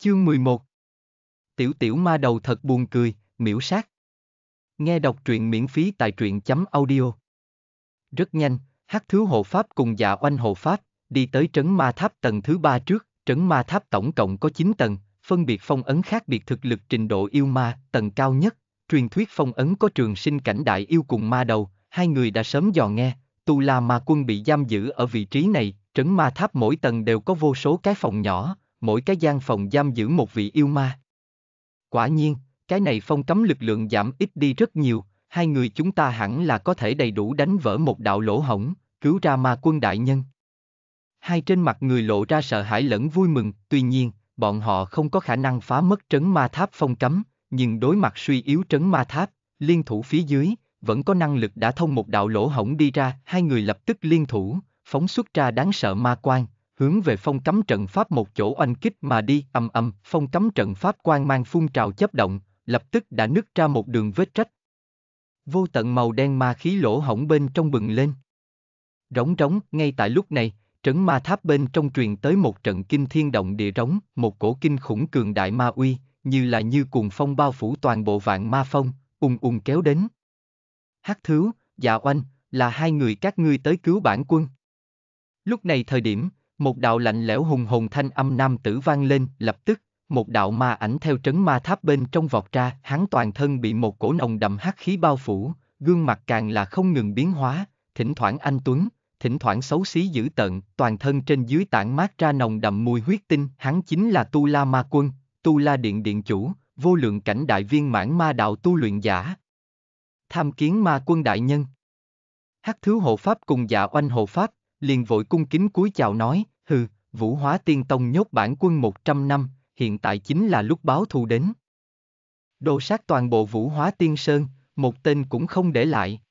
Chương 11 Tiểu tiểu ma đầu thật buồn cười, miễu sát. Nghe đọc truyện miễn phí tại truyện chấm audio. Rất nhanh, hát thứ hộ pháp cùng dạ oanh hộ pháp, đi tới trấn ma tháp tầng thứ ba trước, trấn ma tháp tổng cộng có 9 tầng, phân biệt phong ấn khác biệt thực lực trình độ yêu ma, tầng cao nhất, truyền thuyết phong ấn có trường sinh cảnh đại yêu cùng ma đầu, hai người đã sớm dò nghe, tu la ma quân bị giam giữ ở vị trí này, trấn ma tháp mỗi tầng đều có vô số cái phòng nhỏ, mỗi cái gian phòng giam giữ một vị yêu ma. Quả nhiên, cái này phong cấm lực lượng giảm ít đi rất nhiều, hai người chúng ta hẳn là có thể đầy đủ đánh vỡ một đạo lỗ hổng, cứu ra ma quân đại nhân. Hai trên mặt người lộ ra sợ hãi lẫn vui mừng, tuy nhiên, bọn họ không có khả năng phá mất trấn ma tháp phong cấm, nhưng đối mặt suy yếu trấn ma tháp, liên thủ phía dưới, vẫn có năng lực đã thông một đạo lỗ hổng đi ra, hai người lập tức liên thủ, phóng xuất ra đáng sợ ma quan, hướng về phong cấm trận pháp một chỗ oanh kích mà đi ầm ầm, phong cấm trận pháp quan mang phun trào chấp động, lập tức đã nứt ra một đường vết trách. Vô tận màu đen ma khí lỗ hổng bên trong bừng lên. Rống rống, ngay tại lúc này, trấn ma tháp bên trong truyền tới một trận kinh thiên động địa rống, một cổ kinh khủng cường đại ma uy, như là như cuồng phong bao phủ toàn bộ vạn ma phong, ung ung kéo đến. Hát thiếu, dạ oanh, là hai người các ngươi tới cứu bản quân. Lúc này thời điểm, một đạo lạnh lẽo hùng hồn thanh âm nam tử vang lên, lập tức, một đạo ma ảnh theo trấn ma tháp bên trong vọt ra, hắn toàn thân bị một cổ nồng đậm hắc khí bao phủ, gương mặt càng là không ngừng biến hóa, thỉnh thoảng anh tuấn, thỉnh thoảng xấu xí dữ tận, toàn thân trên dưới tản mát ra nồng đậm mùi huyết tinh, hắn chính là Tu La Ma Quân, Tu La Điện Điện Chủ, vô lượng cảnh đại viên mãn ma đạo tu luyện giả. Tham kiến ma quân đại nhân. Hắc thứ hộ pháp cùng dạ oanh hộ pháp, liền vội cung kính cúi chào nói, hừ, vũ hóa tiên tông nhốt bản quân 100 năm, hiện tại chính là lúc báo thù đến. Đồ sát toàn bộ vũ hóa tiên sơn, một tên cũng không để lại.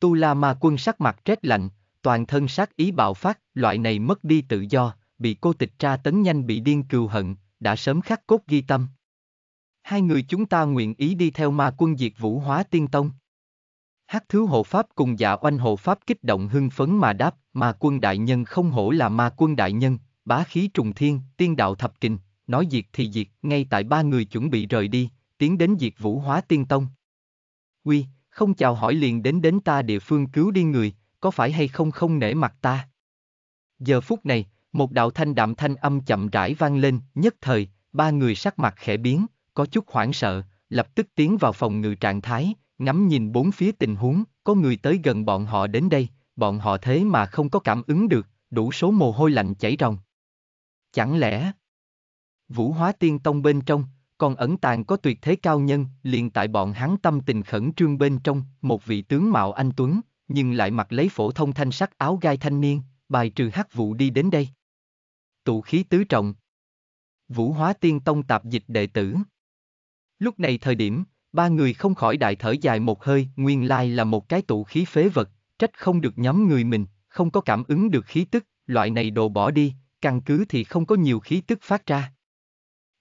Tu La Ma quân sắc mặt rét lạnh, toàn thân sát ý bạo phát, loại này mất đi tự do, bị cô tịch tra tấn nhanh bị điên cừu hận, đã sớm khắc cốt ghi tâm. Hai người chúng ta nguyện ý đi theo ma quân diệt vũ hóa tiên tông. Hát thứ hộ pháp cùng dạ oanh hộ pháp kích động hưng phấn mà đáp, ma quân đại nhân không hổ là ma quân đại nhân, bá khí trùng thiên, tiên đạo thập kình, nói diệt thì diệt, ngay tại ba người chuẩn bị rời đi, tiến đến diệt vũ hóa tiên tông. Quy, không chào hỏi liền đến đến ta địa phương cứu đi người, có phải hay không không nể mặt ta? Giờ phút này, một đạo thanh đạm thanh âm chậm rãi vang lên, nhất thời, ba người sắc mặt khẽ biến, có chút hoảng sợ, lập tức tiến vào phòng ngự trạng thái, ngắm nhìn bốn phía tình huống, có người tới gần bọn họ đến đây, bọn họ thế mà không có cảm ứng được, đủ số mồ hôi lạnh chảy ròng. Chẳng lẽ Vũ Hóa Tiên Tông bên trong, còn ẩn tàng có tuyệt thế cao nhân, liền tại bọn hắn tâm tình khẩn trương bên trong, một vị tướng mạo anh tuấn, nhưng lại mặc lấy phổ thông thanh sắc áo gai thanh niên, bài trừ hắc vụ đi đến đây. Tụ khí tứ trọng. Vũ Hóa Tiên Tông tạp dịch đệ tử. Lúc này thời điểm, ba người không khỏi đại thở dài một hơi, nguyên lai là một cái tụ khí phế vật, trách không được nhóm người mình, không có cảm ứng được khí tức, loại này đồ bỏ đi, căn cứ thì không có nhiều khí tức phát ra.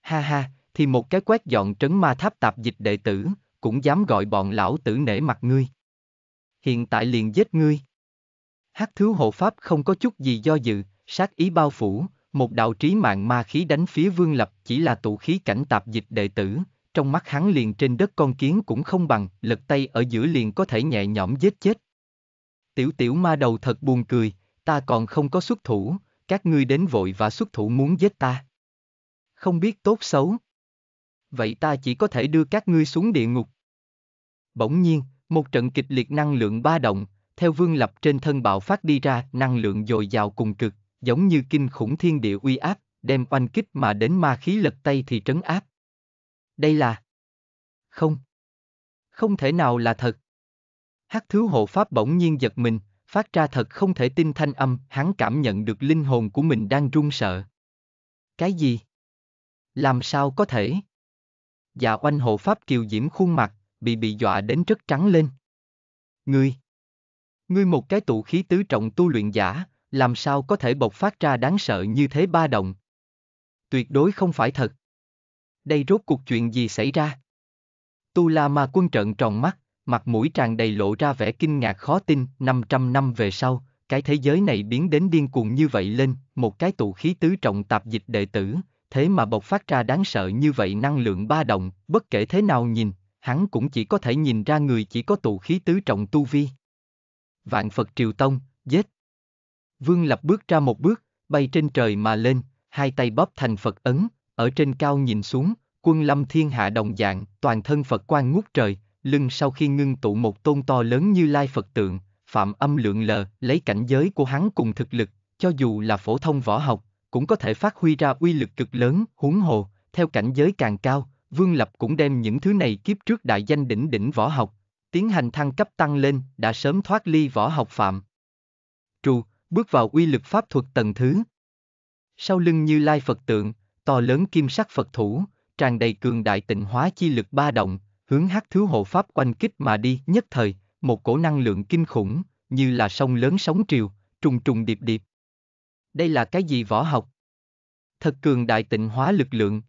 Ha ha, thì một cái quét dọn trấn ma tháp tạp dịch đệ tử, cũng dám gọi bọn lão tử nể mặt ngươi. Hiện tại liền giết ngươi. Hát thứ hộ pháp không có chút gì do dự, sát ý bao phủ, một đạo trí mạng ma khí đánh phía vương lập chỉ là tụ khí cảnh tạp dịch đệ tử, trong mắt hắn liền trên đất con kiến cũng không bằng, lật tay ở giữa liền có thể nhẹ nhõm giết chết. Tiểu tiểu ma đầu thật buồn cười, ta còn không có xuất thủ, các ngươi đến vội và xuất thủ muốn giết ta. Không biết tốt xấu. Vậy ta chỉ có thể đưa các ngươi xuống địa ngục. Bỗng nhiên, một trận kịch liệt năng lượng ba động, theo vương lập trên thân bạo phát đi ra năng lượng dồi dào cùng cực, giống như kinh khủng thiên địa uy áp, đem oanh kích mà đến ma khí lật tay thì trấn áp. Đây là... Không. Không thể nào là thật. Hắc thứ hộ pháp bỗng nhiên giật mình, phát ra thật không thể tin thanh âm, hắn cảm nhận được linh hồn của mình đang run sợ. Cái gì? Làm sao có thể? Dạ oanh hộ pháp kiều diễm khuôn mặt, bị bị dọa đến rất trắng lên. Ngươi! Ngươi một cái tụ khí tứ trọng tu luyện giả, làm sao có thể bộc phát ra đáng sợ như thế ba động? Tuyệt đối không phải thật đây rốt cuộc chuyện gì xảy ra? Tu La Ma Quân trợn tròn mắt, mặt mũi tràn đầy lộ ra vẻ kinh ngạc khó tin, 500 năm về sau, cái thế giới này biến đến điên cuồng như vậy lên, một cái tụ khí tứ trọng tạp dịch đệ tử, thế mà bộc phát ra đáng sợ như vậy năng lượng ba động, bất kể thế nào nhìn, hắn cũng chỉ có thể nhìn ra người chỉ có tụ khí tứ trọng tu vi. Vạn Phật Triều Tông, giết. Vương Lập bước ra một bước, bay trên trời mà lên, hai tay bóp thành Phật ấn, ở trên cao nhìn xuống, quân lâm thiên hạ đồng dạng, toàn thân Phật quan ngút trời, lưng sau khi ngưng tụ một tôn to lớn như lai Phật tượng, phạm âm lượng lờ, lấy cảnh giới của hắn cùng thực lực, cho dù là phổ thông võ học, cũng có thể phát huy ra uy lực cực lớn, huống hồ, theo cảnh giới càng cao, Vương Lập cũng đem những thứ này kiếp trước đại danh đỉnh đỉnh võ học, tiến hành thăng cấp tăng lên, đã sớm thoát ly võ học phạm. Trù, bước vào uy lực pháp thuật tầng thứ. Sau lưng như lai Phật tượng, to lớn kim sắc Phật thủ, tràn đầy cường đại tịnh hóa chi lực ba động, hướng hắc thứ hộ pháp quanh kích mà đi, nhất thời, một cổ năng lượng kinh khủng, như là sông lớn sóng triều, trùng trùng điệp điệp. Đây là cái gì võ học? Thật cường đại tịnh hóa lực lượng.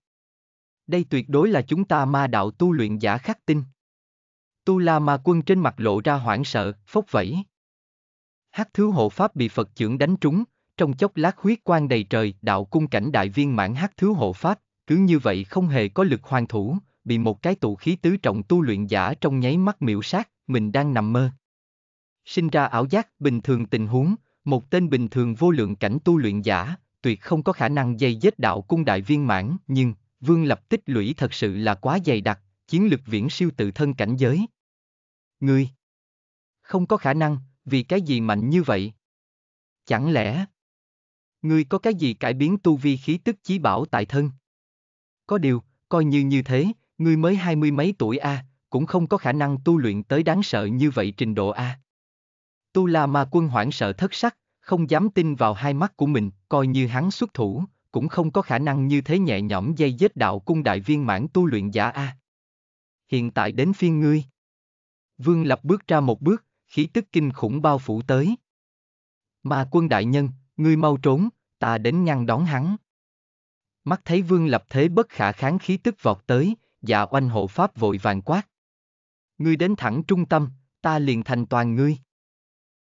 Đây tuyệt đối là chúng ta ma đạo tu luyện giả khắc tinh. Tu La Ma Quân trên mặt lộ ra hoảng sợ, phốc vẫy. Hắc thứ hộ pháp bị Phật trưởng đánh trúng, trong chốc lát huyết quang đầy trời, đạo cung cảnh đại viên mãn hắc thứ hộ pháp, cứ như vậy không hề có lực hoàn thủ, bị một cái tụ khí tứ trọng tu luyện giả trong nháy mắt miễu sát, mình đang nằm mơ. Sinh ra ảo giác, bình thường tình huống, một tên bình thường vô lượng cảnh tu luyện giả, tuyệt không có khả năng dây dết đạo cung đại viên mãn, nhưng, vương lập tích lũy thật sự là quá dày đặc, chiến lực viễn siêu tự thân cảnh giới. Ngươi! Không có khả năng, vì cái gì mạnh như vậy? Chẳng lẽ, Ngươi có cái gì cải biến tu vi khí tức chí bảo tại thân? Có điều, coi như như thế, ngươi mới hai mươi mấy tuổi a, cũng không có khả năng tu luyện tới đáng sợ như vậy trình độ a. Tu La Ma Quân hoảng sợ thất sắc, không dám tin vào hai mắt của mình, coi như hắn xuất thủ, cũng không có khả năng như thế nhẹ nhõm dây dết đạo cung đại viên mãn tu luyện giả a. Hiện tại đến phiên ngươi. Vương Lập bước ra một bước, khí tức kinh khủng bao phủ tới. Ma quân đại nhân, ngươi mau trốn, ta đến ngăn đón hắn. Mắt thấy vương lập thế bất khả kháng khí tức vọt tới, dạ oanh hộ pháp vội vàng quát. Ngươi đến thẳng trung tâm, ta liền thành toàn ngươi.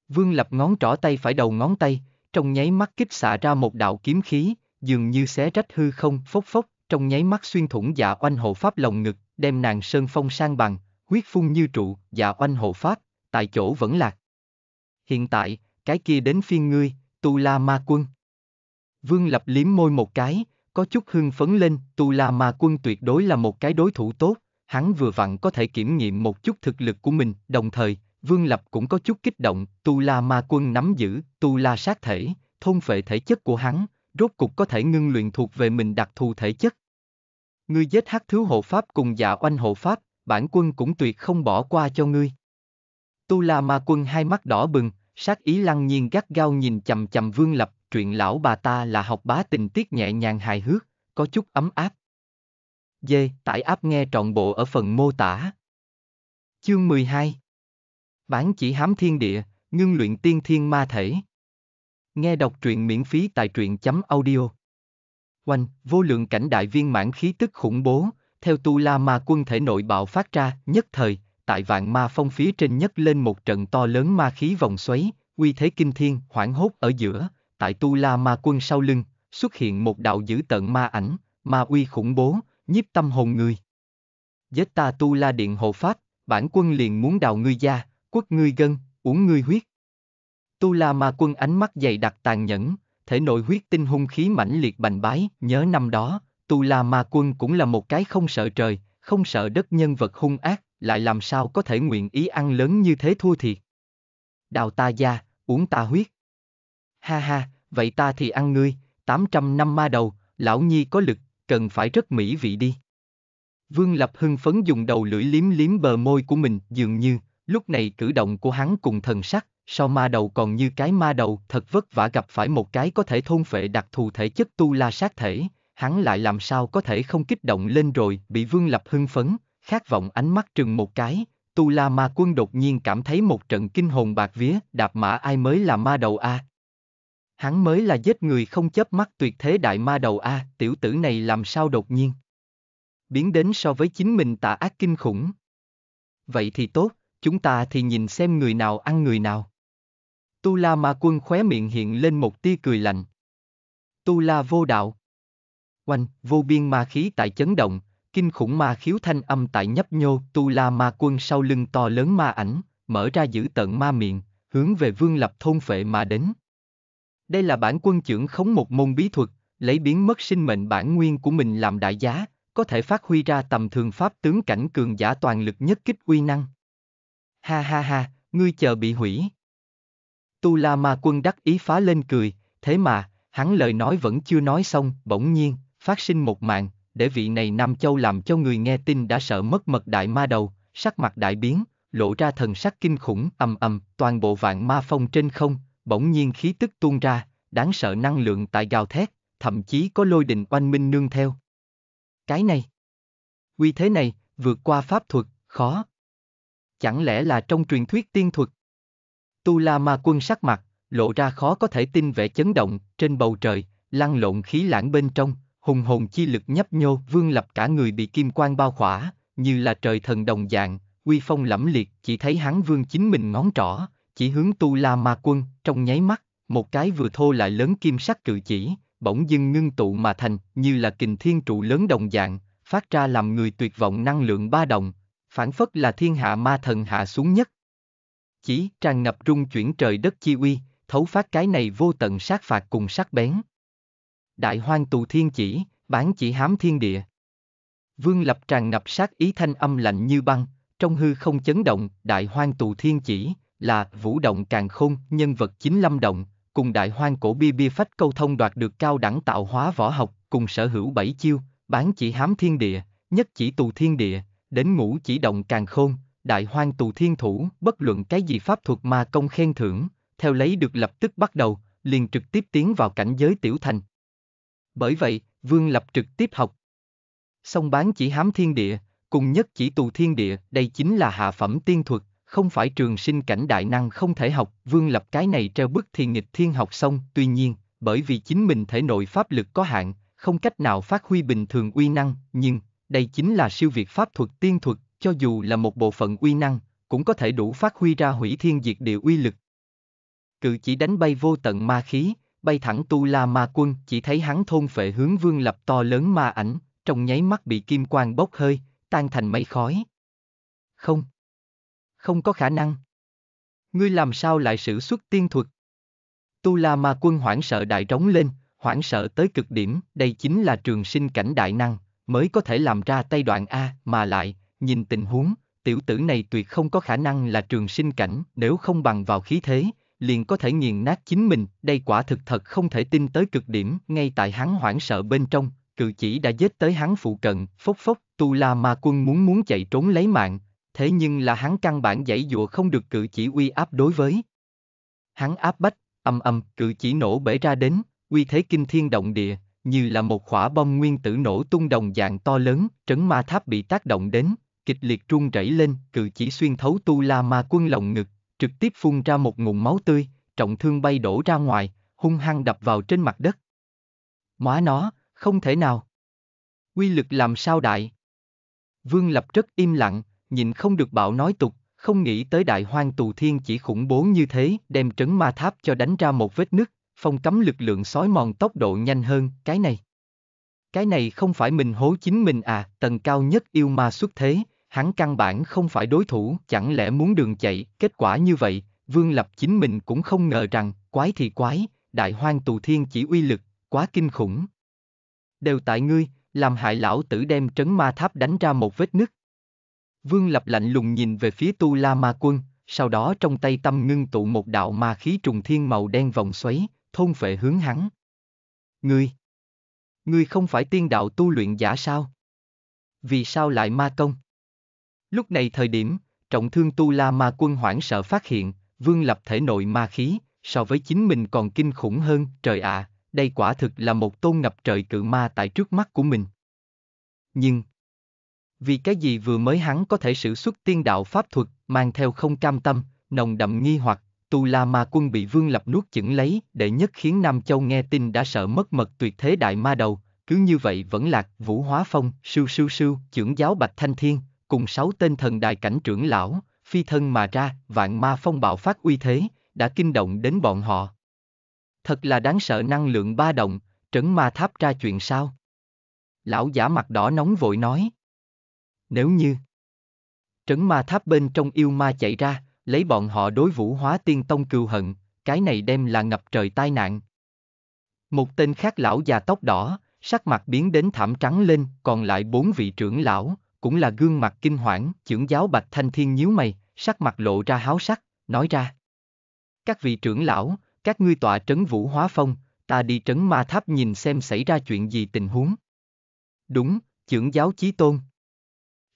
Vương lập ngón trỏ tay phải đầu ngón tay, trong nháy mắt kích xạ ra một đạo kiếm khí, dường như xé rách hư không, phốc phốc, trong nháy mắt xuyên thủng dạ oanh hộ pháp lồng ngực, đem nàng sơn phong sang bằng, huyết phun như trụ, dạ oanh hộ pháp, tại chỗ vẫn lạc. Hiện tại, cái kia đến phiên ngươi, Tu La Ma Quân. Vương Lập liếm môi một cái, có chút hưng phấn lên, Tu La Ma Quân tuyệt đối là một cái đối thủ tốt, hắn vừa vặn có thể kiểm nghiệm một chút thực lực của mình, đồng thời, Vương Lập cũng có chút kích động, Tu La Ma Quân nắm giữ, Tu La sát thể, thôn phệ thể chất của hắn, rốt cục có thể ngưng luyện thuộc về mình đặc thù thể chất. Ngươi giết hắc thứ hộ pháp cùng dạ oanh hộ pháp, bản quân cũng tuyệt không bỏ qua cho ngươi. Tu La Ma Quân hai mắt đỏ bừng, Sát ý lăng nhiên gắt gao nhìn chầm chầm vương lập, truyện lão bà ta là học bá tình tiết nhẹ nhàng hài hước, có chút ấm áp. Dê, tải áp nghe trọn bộ ở phần mô tả. Chương 12 Bản chỉ hám thiên địa, ngưng luyện tiên thiên ma thể. Nghe đọc truyện miễn phí tại truyện chấm audio. Oanh, vô lượng cảnh đại viên mãn khí tức khủng bố, theo tu la ma quân thể nội bạo phát ra, nhất thời, tại vạn ma phong phía trên nhất lên một trận to lớn ma khí vòng xoáy, uy thế kinh thiên, hoảng hốt ở giữa, tại tu la ma quân sau lưng, xuất hiện một đạo dữ tận ma ảnh, ma uy khủng bố, nhiếp tâm hồn người. Giết ta tu la điện hộ pháp, bản quân liền muốn đào ngươi da, quất ngươi gân, uống ngươi huyết. Tu la ma quân ánh mắt dày đặc tàn nhẫn, thể nội huyết tinh hung khí mãnh liệt bành bái, nhớ năm đó, tu la ma quân cũng là một cái không sợ trời, không sợ đất nhân vật hung ác, lại làm sao có thể nguyện ý ăn lớn như thế thua thiệt. Đào ta da, uống ta huyết. Ha ha, vậy ta thì ăn ngươi, 800 năm ma đầu, lão nhi có lực, cần phải rất mỹ vị đi. Vương Lập hưng phấn dùng đầu lưỡi liếm liếm bờ môi của mình dường như, lúc này cử động của hắn cùng thần sắc, sau ma đầu còn như cái ma đầu thật vất vả gặp phải một cái có thể thôn phệ đặc thù thể chất tu la sát thể, hắn lại làm sao có thể không kích động lên rồi bị Vương Lập hưng phấn, khát vọng ánh mắt trừng một cái, Tu La Ma Quân đột nhiên cảm thấy một trận kinh hồn bạc vía, đạp mã ai mới là ma đầu a? Hắn mới là giết người không chớp mắt tuyệt thế đại ma đầu a, tiểu tử này làm sao đột nhiên? Biến đến so với chính mình tà ác kinh khủng. Vậy thì tốt, chúng ta thì nhìn xem người nào ăn người nào. Tu La Ma Quân khóe miệng hiện lên một tia cười lạnh. Tu La vô đạo. Oanh, vô biên ma khí tại chấn động, kinh khủng ma khiếu thanh âm tại nhấp nhô tu la ma quân sau lưng to lớn ma ảnh, mở ra giữ tận ma miệng, hướng về vương lập thôn phệ mà đến. Đây là bản quân trưởng khống một môn bí thuật, lấy biến mất sinh mệnh bản nguyên của mình làm đại giá, có thể phát huy ra tầm thường pháp tướng cảnh cường giả toàn lực nhất kích uy năng. Ha ha ha, ngươi chờ bị hủy. Tu La Ma Quân đắc ý phá lên cười, thế mà, hắn lời nói vẫn chưa nói xong, bỗng nhiên, phát sinh một mạng, để vị này Nam Châu làm cho người nghe tin đã sợ mất mật đại ma đầu, sắc mặt đại biến, lộ ra thần sắc kinh khủng, ầm ầm, toàn bộ vạn ma phong trên không, bỗng nhiên khí tức tuôn ra, đáng sợ năng lượng tại gào thét, thậm chí có lôi đình oanh minh nương theo. Cái này, uy thế này, vượt qua pháp thuật, khó. Chẳng lẽ là trong truyền thuyết tiên thuật? Tu La Ma Quân sắc mặt, lộ ra khó có thể tin vẻ chấn động, trên bầu trời, lăn lộn khí lãng bên trong, hùng hồn chi lực nhấp nhô, Vương Lập cả người bị kim quan bao khỏa, như là trời thần đồng dạng, uy phong lẫm liệt, chỉ thấy hắn vương chính mình ngón trỏ, chỉ hướng tu la ma quân, trong nháy mắt, một cái vừa thô lại lớn kim sắc cự chỉ, bỗng dưng ngưng tụ mà thành, như là kình thiên trụ lớn đồng dạng, phát ra làm người tuyệt vọng năng lượng ba đồng, phản phất là thiên hạ ma thần hạ xuống nhất. Chỉ tràn ngập trung chuyển trời đất chi uy, thấu phát cái này vô tận sát phạt cùng sắc bén đại hoang tù thiên chỉ, bán chỉ hám thiên địa. Vương lập tràn ngập sát ý thanh âm lạnh như băng, trong hư không chấn động, đại hoang tù thiên chỉ, là vũ động càng khôn, nhân vật chính lâm động, cùng đại hoang cổ bi bi phách câu thông đoạt được cao đẳng tạo hóa võ học, cùng sở hữu bảy chiêu, bán chỉ hám thiên địa, nhất chỉ tù thiên địa, đến ngũ chỉ động càng khôn, đại hoang tù thiên thủ, bất luận cái gì pháp thuật mà công khen thưởng, theo lấy được lập tức bắt đầu, liền trực tiếp tiến vào cảnh giới tiểu thành, bởi vậy, Vương Lập trực tiếp học. xong bán chỉ hám thiên địa, cùng nhất chỉ tù thiên địa, đây chính là hạ phẩm tiên thuật, không phải trường sinh cảnh đại năng không thể học, Vương Lập cái này treo bức thiền nghịch thiên học xong, tuy nhiên, bởi vì chính mình thể nội pháp lực có hạn, không cách nào phát huy bình thường uy năng, nhưng, đây chính là siêu việt pháp thuật tiên thuật, cho dù là một bộ phận uy năng, cũng có thể đủ phát huy ra hủy thiên diệt địa uy lực. Cự chỉ đánh bay vô tận ma khí, bay thẳng tu la ma quân, chỉ thấy hắn thôn phệ hướng vương lập to lớn ma ảnh, trong nháy mắt bị kim quang bốc hơi, tan thành mây khói. Không. Không có khả năng. Ngươi làm sao lại sử xuất tiên thuật? Tu la ma quân hoảng sợ đại trống lên, hoảng sợ tới cực điểm, đây chính là trường sinh cảnh đại năng, mới có thể làm ra tay đoạn A, mà lại, nhìn tình huống, tiểu tử này tuyệt không có khả năng là trường sinh cảnh, nếu không bằng vào khí thế, liền có thể nghiền nát chính mình, đây quả thực thật không thể tin tới cực điểm, ngay tại hắn hoảng sợ bên trong, cự chỉ đã giết tới hắn phụ cận, phốc phốc, tu la ma quân muốn muốn chạy trốn lấy mạng, thế nhưng là hắn căn bản dãy dụa không được cự chỉ uy áp đối với. Hắn áp bách, âm âm, cự chỉ nổ bể ra đến, uy thế kinh thiên động địa, như là một khỏa bom nguyên tử nổ tung đồng dạng to lớn, trấn ma tháp bị tác động đến, kịch liệt trung rẩy lên, cự chỉ xuyên thấu tu la ma quân lồng ngực, trực tiếp phun ra một ngụm máu tươi, trọng thương bay đổ ra ngoài, hung hăng đập vào trên mặt đất. Móa nó, không thể nào. Quy lực làm sao đại? Vương Lập rất im lặng, nhìn không được bảo nói tục, không nghĩ tới đại hoang tù thiên chỉ khủng bố như thế, đem trấn ma tháp cho đánh ra một vết nứt, phong cấm lực lượng sói mòn tốc độ nhanh hơn, cái này. Cái này không phải mình hố chính mình à, tầng cao nhất yêu ma xuất thế, hắn căn bản không phải đối thủ, chẳng lẽ muốn đường chạy, kết quả như vậy, Vương Lập chính mình cũng không ngờ rằng, quái thì quái, đại hoang tù thiên chỉ uy lực, quá kinh khủng. Đều tại ngươi, làm hại lão tử đem trấn ma tháp đánh ra một vết nứt. Vương Lập lạnh lùng nhìn về phía Tu La Ma Quân, sau đó trong tay tâm ngưng tụ một đạo ma khí trùng thiên màu đen vòng xoáy, thôn phệ hướng hắn. Ngươi! Ngươi không phải tiên đạo tu luyện giả sao? Vì sao lại ma công? Lúc này thời điểm, trọng thương tu la ma quân hoảng sợ phát hiện, vương lập thể nội ma khí, so với chính mình còn kinh khủng hơn, trời ạ, à, đây quả thực là một tôn ngập trời cự ma tại trước mắt của mình. Nhưng, vì cái gì vừa mới hắn có thể sử xuất tiên đạo pháp thuật, mang theo không cam tâm, nồng đậm nghi hoặc, tu la ma quân bị vương lập nuốt chửng lấy, đệ nhất khiến Nam Châu nghe tin đã sợ mất mật tuyệt thế đại ma đầu, cứ như vậy vẫn lạc, vũ hóa phong, sưu sưu sưu, trưởng giáo bạch thanh thiên, cùng sáu tên thần đại cảnh trưởng lão, phi thân mà ra, vạn ma phong bạo phát uy thế, đã kinh động đến bọn họ. Thật là đáng sợ năng lượng ba động, trấn ma tháp ra chuyện sao? Lão giả mặt đỏ nóng vội nói. Nếu như trấn ma tháp bên trong yêu ma chạy ra, lấy bọn họ đối vũ hóa tiên tông cừu hận, cái này đem là ngập trời tai nạn. Một tên khác lão già tóc đỏ, sắc mặt biến đến thảm trắng lên, còn lại bốn vị trưởng lão, cũng là gương mặt kinh hoảng, trưởng giáo Bạch Thanh Thiên nhíu mày, sắc mặt lộ ra háo sắc, nói ra. Các vị trưởng lão, các ngươi tọa trấn vũ hóa phong, ta đi trấn ma tháp nhìn xem xảy ra chuyện gì tình huống. Đúng, trưởng giáo chí tôn.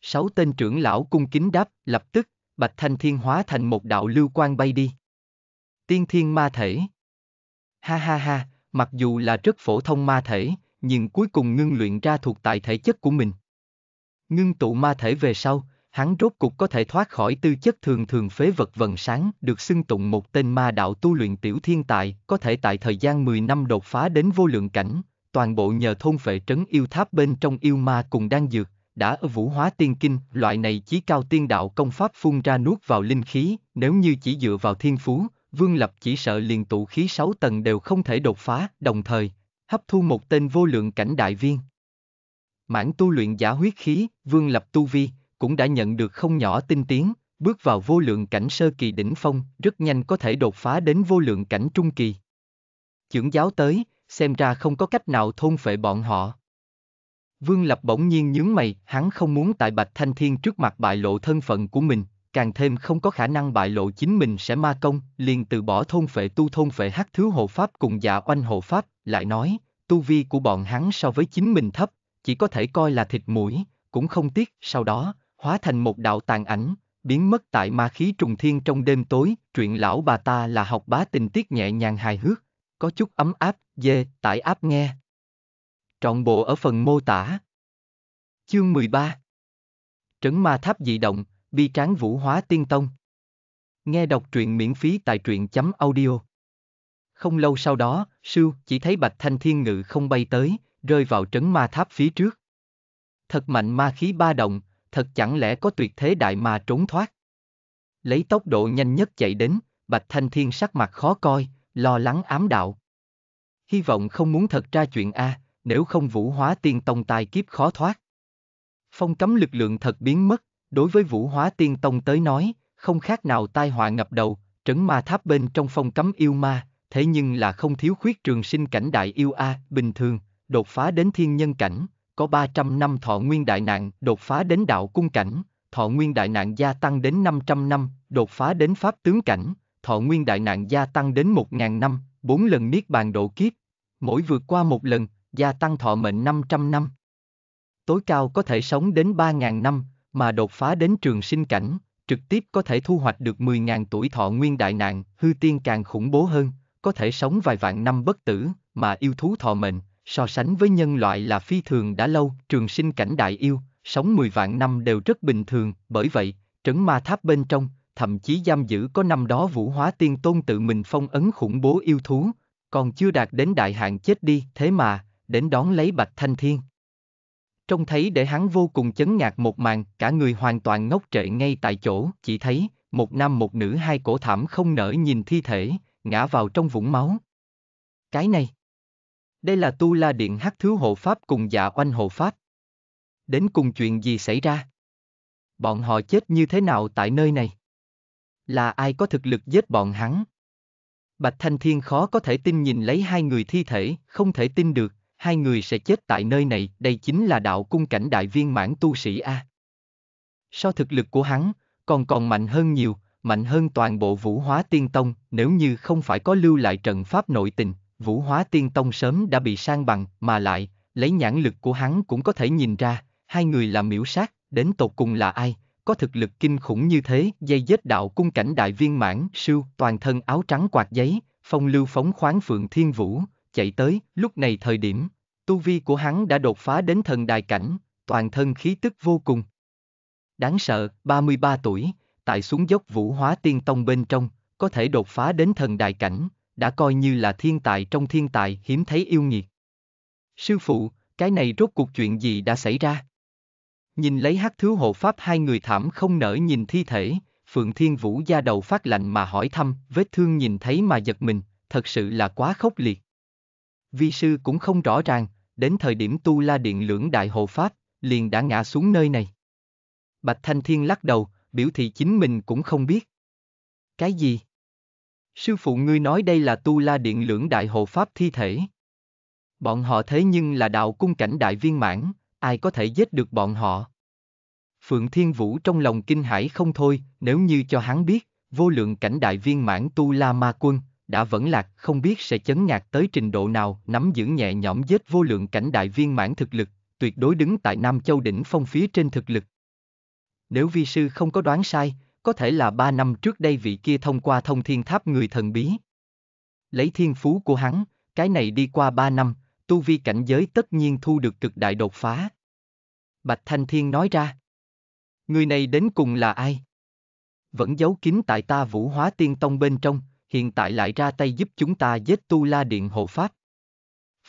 Sáu tên trưởng lão cung kính đáp, lập tức, Bạch Thanh Thiên hóa thành một đạo lưu quan bay đi. Tiên thiên ma thể. Ha ha ha, mặc dù là rất phổ thông ma thể, nhưng cuối cùng ngưng luyện ra thuộc tại thể chất của mình. Ngưng tụ ma thể về sau, hắn rốt cục có thể thoát khỏi tư chất thường thường phế vật vần sáng, được xưng tụng một tên ma đạo tu luyện tiểu thiên tài, có thể tại thời gian 10 năm đột phá đến vô lượng cảnh, toàn bộ nhờ thôn vệ trấn yêu tháp bên trong yêu ma cùng đang dược, đã ở vũ hóa tiên kinh, loại này chí cao tiên đạo công pháp phun ra nuốt vào linh khí, nếu như chỉ dựa vào thiên phú, Vương Lập chỉ sợ liền tụ khí 6 tầng đều không thể đột phá, đồng thời, hấp thu một tên vô lượng cảnh đại viên mãn tu luyện giả huyết khí, Vương Lập Tu Vi, cũng đã nhận được không nhỏ tinh tiến, bước vào vô lượng cảnh sơ kỳ đỉnh phong, rất nhanh có thể đột phá đến vô lượng cảnh trung kỳ. Chưởng giáo tới, xem ra không có cách nào thôn phệ bọn họ. Vương Lập bỗng nhiên nhướng mày, hắn không muốn tại Bạch Thanh Thiên trước mặt bại lộ thân phận của mình, càng thêm không có khả năng bại lộ chính mình sẽ ma công, liền từ bỏ thôn phệ tu thôn phệ hắc thứ hộ pháp cùng dạ oanh hộ pháp, lại nói, tu vi của bọn hắn so với chính mình thấp, chỉ có thể coi là thịt mũi, cũng không tiếc, sau đó, hóa thành một đạo tàn ảnh, biến mất tại ma khí trùng thiên trong đêm tối, truyện lão bà ta là học bá tình tiết nhẹ nhàng hài hước, có chút ấm áp, dê, tải áp nghe. Trọn bộ ở phần mô tả. Chương 13 Trấn ma tháp dị động, bi tráng vũ hóa tiên tông. Nghe đọc truyện miễn phí tại truyện chấm audio. Không lâu sau đó, sư chỉ thấy Bạch Thanh Thiên Ngự không bay tới, rơi vào trấn ma tháp phía trước. Thật mạnh ma khí ba động, thật chẳng lẽ có tuyệt thế đại ma trốn thoát. Lấy tốc độ nhanh nhất chạy đến, Bạch Thanh Thiên sắc mặt khó coi, lo lắng ám đạo. Hy vọng không muốn thật ra chuyện A, nếu không vũ hóa tiên tông tai kiếp khó thoát. Phong cấm lực lượng thật biến mất, đối với vũ hóa tiên tông tới nói, không khác nào tai họa ngập đầu, trấn ma tháp bên trong phong cấm yêu ma, thế nhưng là không thiếu khuyết trường sinh cảnh đại yêu A, bình thường, đột phá đến thiên nhân cảnh, có 300 năm thọ nguyên đại nạn, đột phá đến đạo cung cảnh, thọ nguyên đại nạn gia tăng đến 500 năm, đột phá đến pháp tướng cảnh, thọ nguyên đại nạn gia tăng đến 1.000 năm, 4 lần niết bàn độ kiếp. Mỗi vượt qua một lần, gia tăng thọ mệnh 500 năm. Tối cao có thể sống đến 3.000 năm, mà đột phá đến trường sinh cảnh, trực tiếp có thể thu hoạch được 10.000 tuổi thọ nguyên đại nạn, hư tiên càng khủng bố hơn, có thể sống vài vạn năm bất tử, mà yêu thú thọ mệnh, so sánh với nhân loại là phi thường đã lâu, trường sinh cảnh đại yêu, sống 10 vạn năm đều rất bình thường, bởi vậy, trấn ma tháp bên trong, thậm chí giam giữ có năm đó vũ hóa tiên tôn tự mình phong ấn khủng bố yêu thú, còn chưa đạt đến đại hạn chết đi, thế mà, đến đón lấy bạch thanh thiên. Trông thấy để hắn vô cùng chấn ngạc một màn, cả người hoàn toàn ngốc trệ ngay tại chỗ, chỉ thấy, một nam một nữ hai cổ thảm không nở nhìn thi thể, ngã vào trong vũng máu. Cái này đây là Tu La Điện Hắc Thứ Hộ Pháp cùng dạ oanh Hộ Pháp. Đến cùng chuyện gì xảy ra? Bọn họ chết như thế nào tại nơi này? Là ai có thực lực giết bọn hắn? Bạch Thanh Thiên khó có thể tin nhìn lấy hai người thi thể, không thể tin được, hai người sẽ chết tại nơi này, đây chính là đạo cung cảnh đại viên mãn tu sĩ A. So thực lực của hắn, còn còn mạnh hơn nhiều, mạnh hơn toàn bộ vũ hóa tiên tông, nếu như không phải có lưu lại trận pháp nội tình, Vũ Hóa Tiên Tông sớm đã bị sang bằng, mà lại, lấy nhãn lực của hắn cũng có thể nhìn ra, hai người là miễu sát, đến tột cùng là ai, có thực lực kinh khủng như thế, dây dết đạo cung cảnh đại viên mãn, sưu, toàn thân áo trắng quạt giấy, phong lưu phóng khoáng phượng thiên vũ, chạy tới, lúc này thời điểm, tu vi của hắn đã đột phá đến thần đài cảnh, toàn thân khí tức vô cùng. Đáng sợ, 33 tuổi, tại xuống dốc vũ hóa tiên tông bên trong, có thể đột phá đến thần đại cảnh, đã coi như là thiên tài trong thiên tài hiếm thấy yêu nghiệt. Sư phụ, cái này rốt cuộc chuyện gì đã xảy ra? Nhìn lấy hát thứ hộ pháp hai người thảm không nở nhìn thi thể, Phượng Thiên Vũ da đầu phát lạnh mà hỏi thăm, vết thương nhìn thấy mà giật mình, thật sự là quá khốc liệt. Vi sư cũng không rõ ràng, đến thời điểm tu la điện lưỡng đại hộ pháp, liền đã ngã xuống nơi này. Bạch Thanh Thiên lắc đầu, biểu thị chính mình cũng không biết. Cái gì? Sư phụ ngươi nói đây là tu la điện lưỡng đại hộ pháp thi thể. Bọn họ thế nhưng là đạo cung cảnh đại viên mãn, ai có thể giết được bọn họ. Phượng Thiên Vũ trong lòng kinh hãi không thôi, nếu như cho hắn biết, vô lượng cảnh đại viên mãn tu la ma quân, đã vẫn lạc, không biết sẽ chấn ngạc tới trình độ nào, nắm giữ nhẹ nhõm giết vô lượng cảnh đại viên mãn thực lực, tuyệt đối đứng tại Nam Châu đỉnh phong phía trên thực lực. Nếu vi sư không có đoán sai, có thể là ba năm trước đây vị kia thông qua thông thiên tháp người thần bí. Lấy thiên phú của hắn, cái này đi qua ba năm, tu vi cảnh giới tất nhiên thu được cực đại đột phá. Bạch Thanh Thiên nói ra. Người này đến cùng là ai? Vẫn giấu kín tại ta vũ hóa tiên tông bên trong, hiện tại lại ra tay giúp chúng ta giết tu la điện hộ pháp.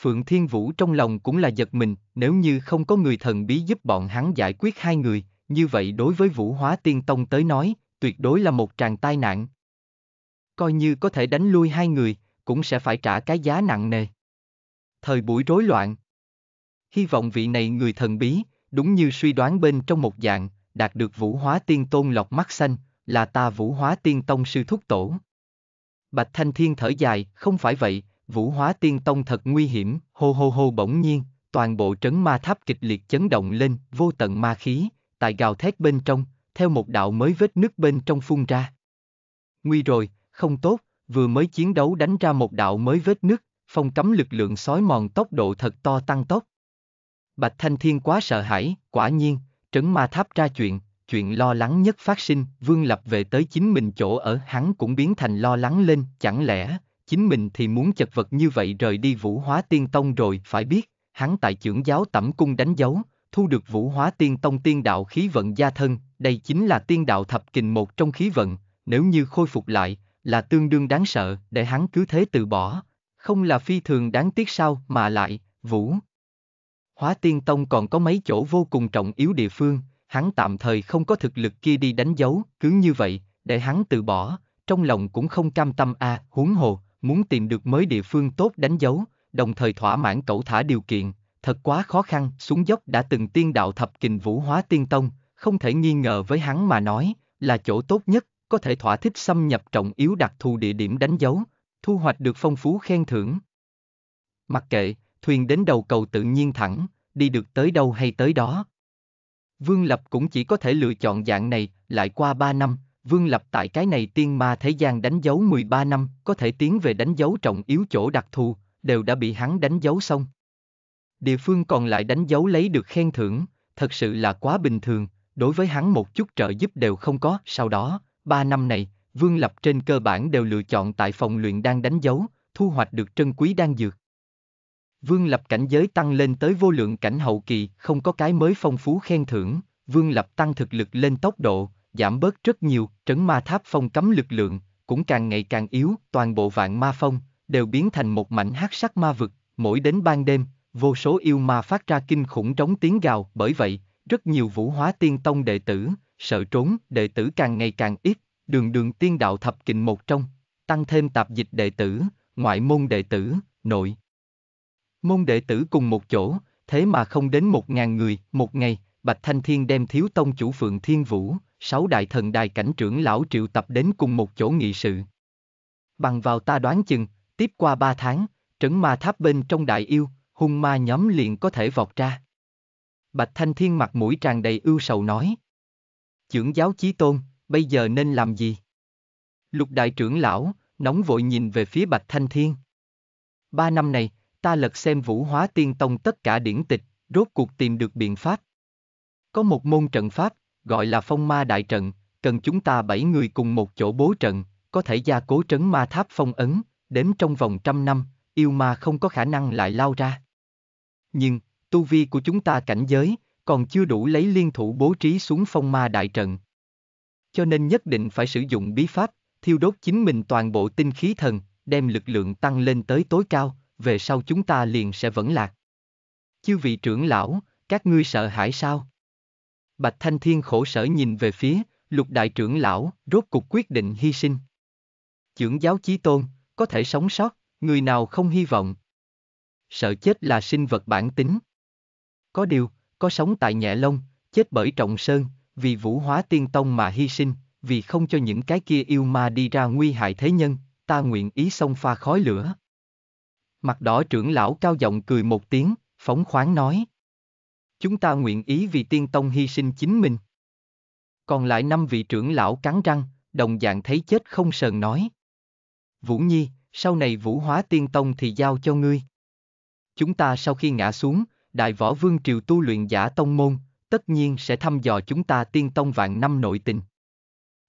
Phượng Thiên Vũ trong lòng cũng là giật mình, nếu như không có người thần bí giúp bọn hắn giải quyết hai người, như vậy đối với Vũ Hóa Tiên Tông tới nói, tuyệt đối là một tràng tai nạn. Coi như có thể đánh lui hai người, cũng sẽ phải trả cái giá nặng nề. Thời buổi rối loạn. Hy vọng vị này người thần bí, đúng như suy đoán bên trong một dạng, đạt được vũ hóa tiên tôn lọc mắt xanh, là ta vũ hóa tiên tông sư thúc tổ. Bạch Thanh Thiên thở dài, không phải vậy, vũ hóa tiên tông thật nguy hiểm, hô hô hô bỗng nhiên, toàn bộ trấn ma tháp kịch liệt chấn động lên, vô tận ma khí, tại gào thét bên trong, theo một đạo mới vết nứt bên trong phun ra. Nguy rồi, không tốt, vừa mới chiến đấu đánh ra một đạo mới vết nứt, phong cấm lực lượng sói mòn tốc độ thật to tăng tốc. Bạch Thanh Thiên quá sợ hãi, quả nhiên, trấn ma tháp ra chuyện, chuyện lo lắng nhất phát sinh, Vương Lập về tới chính mình chỗ ở hắn cũng biến thành lo lắng lên, chẳng lẽ, chính mình thì muốn chật vật như vậy rời đi vũ hóa tiên tông rồi, phải biết, hắn tại trưởng giáo tẩm cung đánh dấu, thu được vũ hóa tiên tông tiên đạo khí vận gia thân, đây chính là tiên đạo thập kình một trong khí vận, nếu như khôi phục lại, là tương đương đáng sợ để hắn cứ thế từ bỏ, không là phi thường đáng tiếc sao mà lại, vũ. Hóa tiên tông còn có mấy chỗ vô cùng trọng yếu địa phương, hắn tạm thời không có thực lực kia đi đánh dấu, cứ như vậy, để hắn từ bỏ, trong lòng cũng không cam tâm a à, huống hồ, muốn tìm được mới địa phương tốt đánh dấu, đồng thời thỏa mãn cậu thả điều kiện, thật quá khó khăn, xuống dốc đã từng tiên đạo thập kình vũ hóa tiên tông, không thể nghi ngờ với hắn mà nói, là chỗ tốt nhất, có thể thỏa thích xâm nhập trọng yếu đặc thù địa điểm đánh dấu, thu hoạch được phong phú khen thưởng. Mặc kệ, thuyền đến đầu cầu tự nhiên thẳng, đi được tới đâu hay tới đó. Vương Lập cũng chỉ có thể lựa chọn dạng này, lại qua 3 năm, Vương Lập tại cái này tiên ma thế gian đánh dấu 13 năm, có thể tiến về đánh dấu trọng yếu chỗ đặc thù, đều đã bị hắn đánh dấu xong địa phương còn lại đánh dấu lấy được khen thưởng, thật sự là quá bình thường, đối với hắn một chút trợ giúp đều không có. Sau đó, ba năm này, Vương Lập trên cơ bản đều lựa chọn tại phòng luyện đang đánh dấu, thu hoạch được trân quý đang dược. Vương Lập cảnh giới tăng lên tới vô lượng cảnh hậu kỳ, không có cái mới phong phú khen thưởng, Vương Lập tăng thực lực lên tốc độ, giảm bớt rất nhiều, trấn ma tháp phong cấm lực lượng, cũng càng ngày càng yếu, toàn bộ vạn ma phong, đều biến thành một mảnh hắc sắc ma vực, mỗi đến ban đêm, Vô số yêu ma phát ra kinh khủng trống tiếng gào, bởi vậy, rất nhiều vũ hóa tiên tông đệ tử, sợ trốn, đệ tử càng ngày càng ít, đường đường tiên đạo thập kình một trong, tăng thêm tạp dịch đệ tử, ngoại môn đệ tử, nội. Môn đệ tử cùng một chỗ, thế mà không đến một ngàn người, một ngày, Bạch Thanh Thiên đem thiếu tông chủ Phượng Thiên Vũ, sáu đại thần đài cảnh trưởng lão triệu tập đến cùng một chỗ nghị sự. Bằng vào ta đoán chừng, tiếp qua ba tháng, trấn ma tháp bên trong đại yêu, hung ma nhóm liền có thể vọt ra. Bạch Thanh Thiên mặt mũi tràn đầy ưu sầu nói. trưởng giáo chí tôn, bây giờ nên làm gì? Lục đại trưởng lão, nóng vội nhìn về phía Bạch Thanh Thiên. Ba năm này, ta lật xem vũ hóa tiên tông tất cả điển tịch, rốt cuộc tìm được biện pháp. Có một môn trận pháp, gọi là phong ma đại trận, cần chúng ta bảy người cùng một chỗ bố trận, có thể gia cố trấn ma tháp phong ấn, đếm trong vòng trăm năm, yêu ma không có khả năng lại lao ra nhưng, tu vi của chúng ta cảnh giới, còn chưa đủ lấy liên thủ bố trí xuống phong ma đại trận. Cho nên nhất định phải sử dụng bí pháp, thiêu đốt chính mình toàn bộ tinh khí thần, đem lực lượng tăng lên tới tối cao, về sau chúng ta liền sẽ vẫn lạc. Chư vị trưởng lão, các ngươi sợ hãi sao? Bạch Thanh Thiên khổ sở nhìn về phía, lục đại trưởng lão, rốt cục quyết định hy sinh. trưởng giáo chí tôn, có thể sống sót, người nào không hy vọng, sợ chết là sinh vật bản tính. Có điều, có sống tại nhẹ lông, chết bởi trọng sơn, vì vũ hóa tiên tông mà hy sinh, vì không cho những cái kia yêu ma đi ra nguy hại thế nhân, ta nguyện ý xông pha khói lửa. Mặt đỏ trưởng lão cao giọng cười một tiếng, phóng khoáng nói. Chúng ta nguyện ý vì tiên tông hy sinh chính mình. Còn lại năm vị trưởng lão cắn răng, đồng dạng thấy chết không sờn nói. Vũ Nhi, sau này vũ hóa tiên tông thì giao cho ngươi. Chúng ta sau khi ngã xuống, Đại Võ Vương Triều tu luyện giả tông môn, tất nhiên sẽ thăm dò chúng ta tiên tông vạn năm nội tình.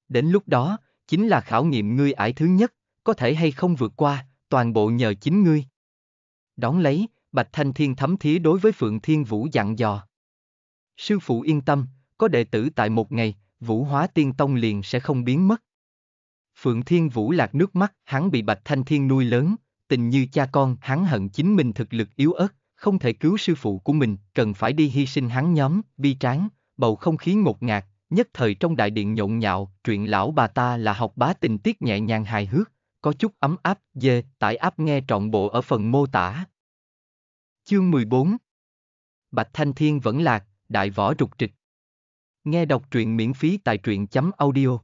Đến lúc đó, chính là khảo nghiệm ngươi ải thứ nhất, có thể hay không vượt qua, toàn bộ nhờ chính ngươi. Đón lấy, Bạch Thanh Thiên thấm thí đối với Phượng Thiên Vũ dặn dò. Sư phụ yên tâm, có đệ tử tại một ngày, Vũ hóa tiên tông liền sẽ không biến mất. Phượng Thiên Vũ lạc nước mắt, hắn bị Bạch Thanh Thiên nuôi lớn, tình như cha con, hắn hận chính mình thực lực yếu ớt, không thể cứu sư phụ của mình, cần phải đi hy sinh hắn nhóm, bi tráng, bầu không khí ngột ngạt, nhất thời trong đại điện nhộn nhạo, chuyện lão bà ta là học bá tình tiết nhẹ nhàng hài hước, có chút ấm áp, dê, tải áp nghe trọn bộ ở phần mô tả. Chương 14 Bạch Thanh Thiên vẫn lạc, đại võ rục trịch. Nghe đọc truyện miễn phí tại truyện chấm audio.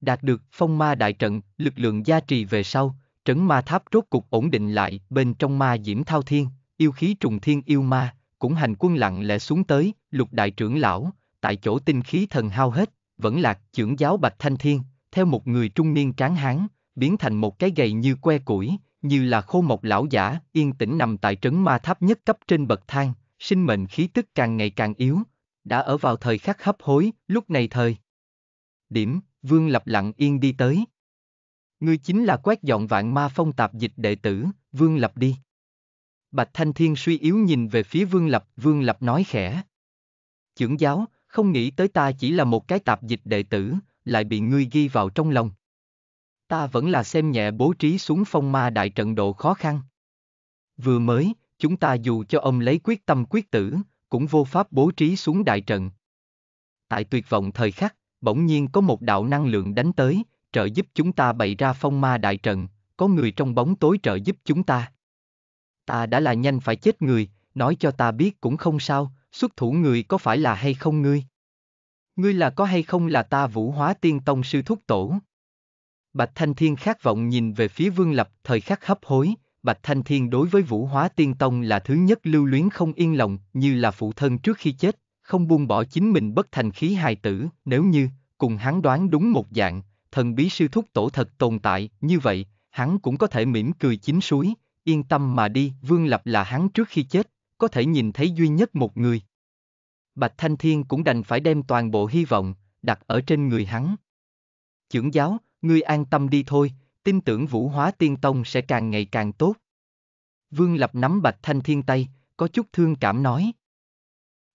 Đạt được phong ma đại trận, lực lượng gia trì về sau, Trấn ma tháp rốt cục ổn định lại, bên trong ma diễm thao thiên, yêu khí trùng thiên yêu ma, cũng hành quân lặng lẽ xuống tới, lục đại trưởng lão, tại chỗ tinh khí thần hao hết, vẫn lạc trưởng giáo Bạch Thanh Thiên, theo một người trung niên tráng hán, biến thành một cái gầy như que củi, như là khô mộc lão giả, yên tĩnh nằm tại trấn ma tháp nhất cấp trên bậc thang, sinh mệnh khí tức càng ngày càng yếu, đã ở vào thời khắc hấp hối, lúc này thời. Điểm, Vương Lập lặng yên đi tới, Ngươi chính là quét dọn vạn ma phong tạp dịch đệ tử, Vương Lập đi. Bạch Thanh Thiên suy yếu nhìn về phía Vương Lập, Vương Lập nói khẽ. Chưởng giáo, không nghĩ tới ta chỉ là một cái tạp dịch đệ tử, lại bị ngươi ghi vào trong lòng. Ta vẫn là xem nhẹ bố trí xuống phong ma đại trận độ khó khăn. Vừa mới, chúng ta dù cho ông lấy quyết tâm quyết tử, cũng vô pháp bố trí xuống đại trận. Tại tuyệt vọng thời khắc, bỗng nhiên có một đạo năng lượng đánh tới, trợ giúp chúng ta bày ra phong ma đại trận, có người trong bóng tối trợ giúp chúng ta. Ta đã là nhanh phải chết người, nói cho ta biết cũng không sao, xuất thủ người có phải là hay không ngươi? Ngươi là có hay không là ta vũ hóa tiên tông sư thúc tổ? Bạch Thanh Thiên khát vọng nhìn về phía Vương Lập, thời khắc hấp hối, Bạch Thanh Thiên đối với Vũ Hóa Tiên Tông là thứ nhất lưu luyến không yên lòng, như là phụ thân trước khi chết, không buông bỏ chính mình bất thành khí hài tử, nếu như, cùng hắn đoán đúng một dạng, thần bí sư thúc tổ thật tồn tại, như vậy, hắn cũng có thể mỉm cười chín suối, yên tâm mà đi, Vương Lập là hắn trước khi chết, có thể nhìn thấy duy nhất một người. Bạch Thanh Thiên cũng đành phải đem toàn bộ hy vọng, đặt ở trên người hắn. Chưởng giáo, ngươi an tâm đi thôi, tin tưởng vũ hóa tiên tông sẽ càng ngày càng tốt. Vương Lập nắm Bạch Thanh Thiên tay, có chút thương cảm nói.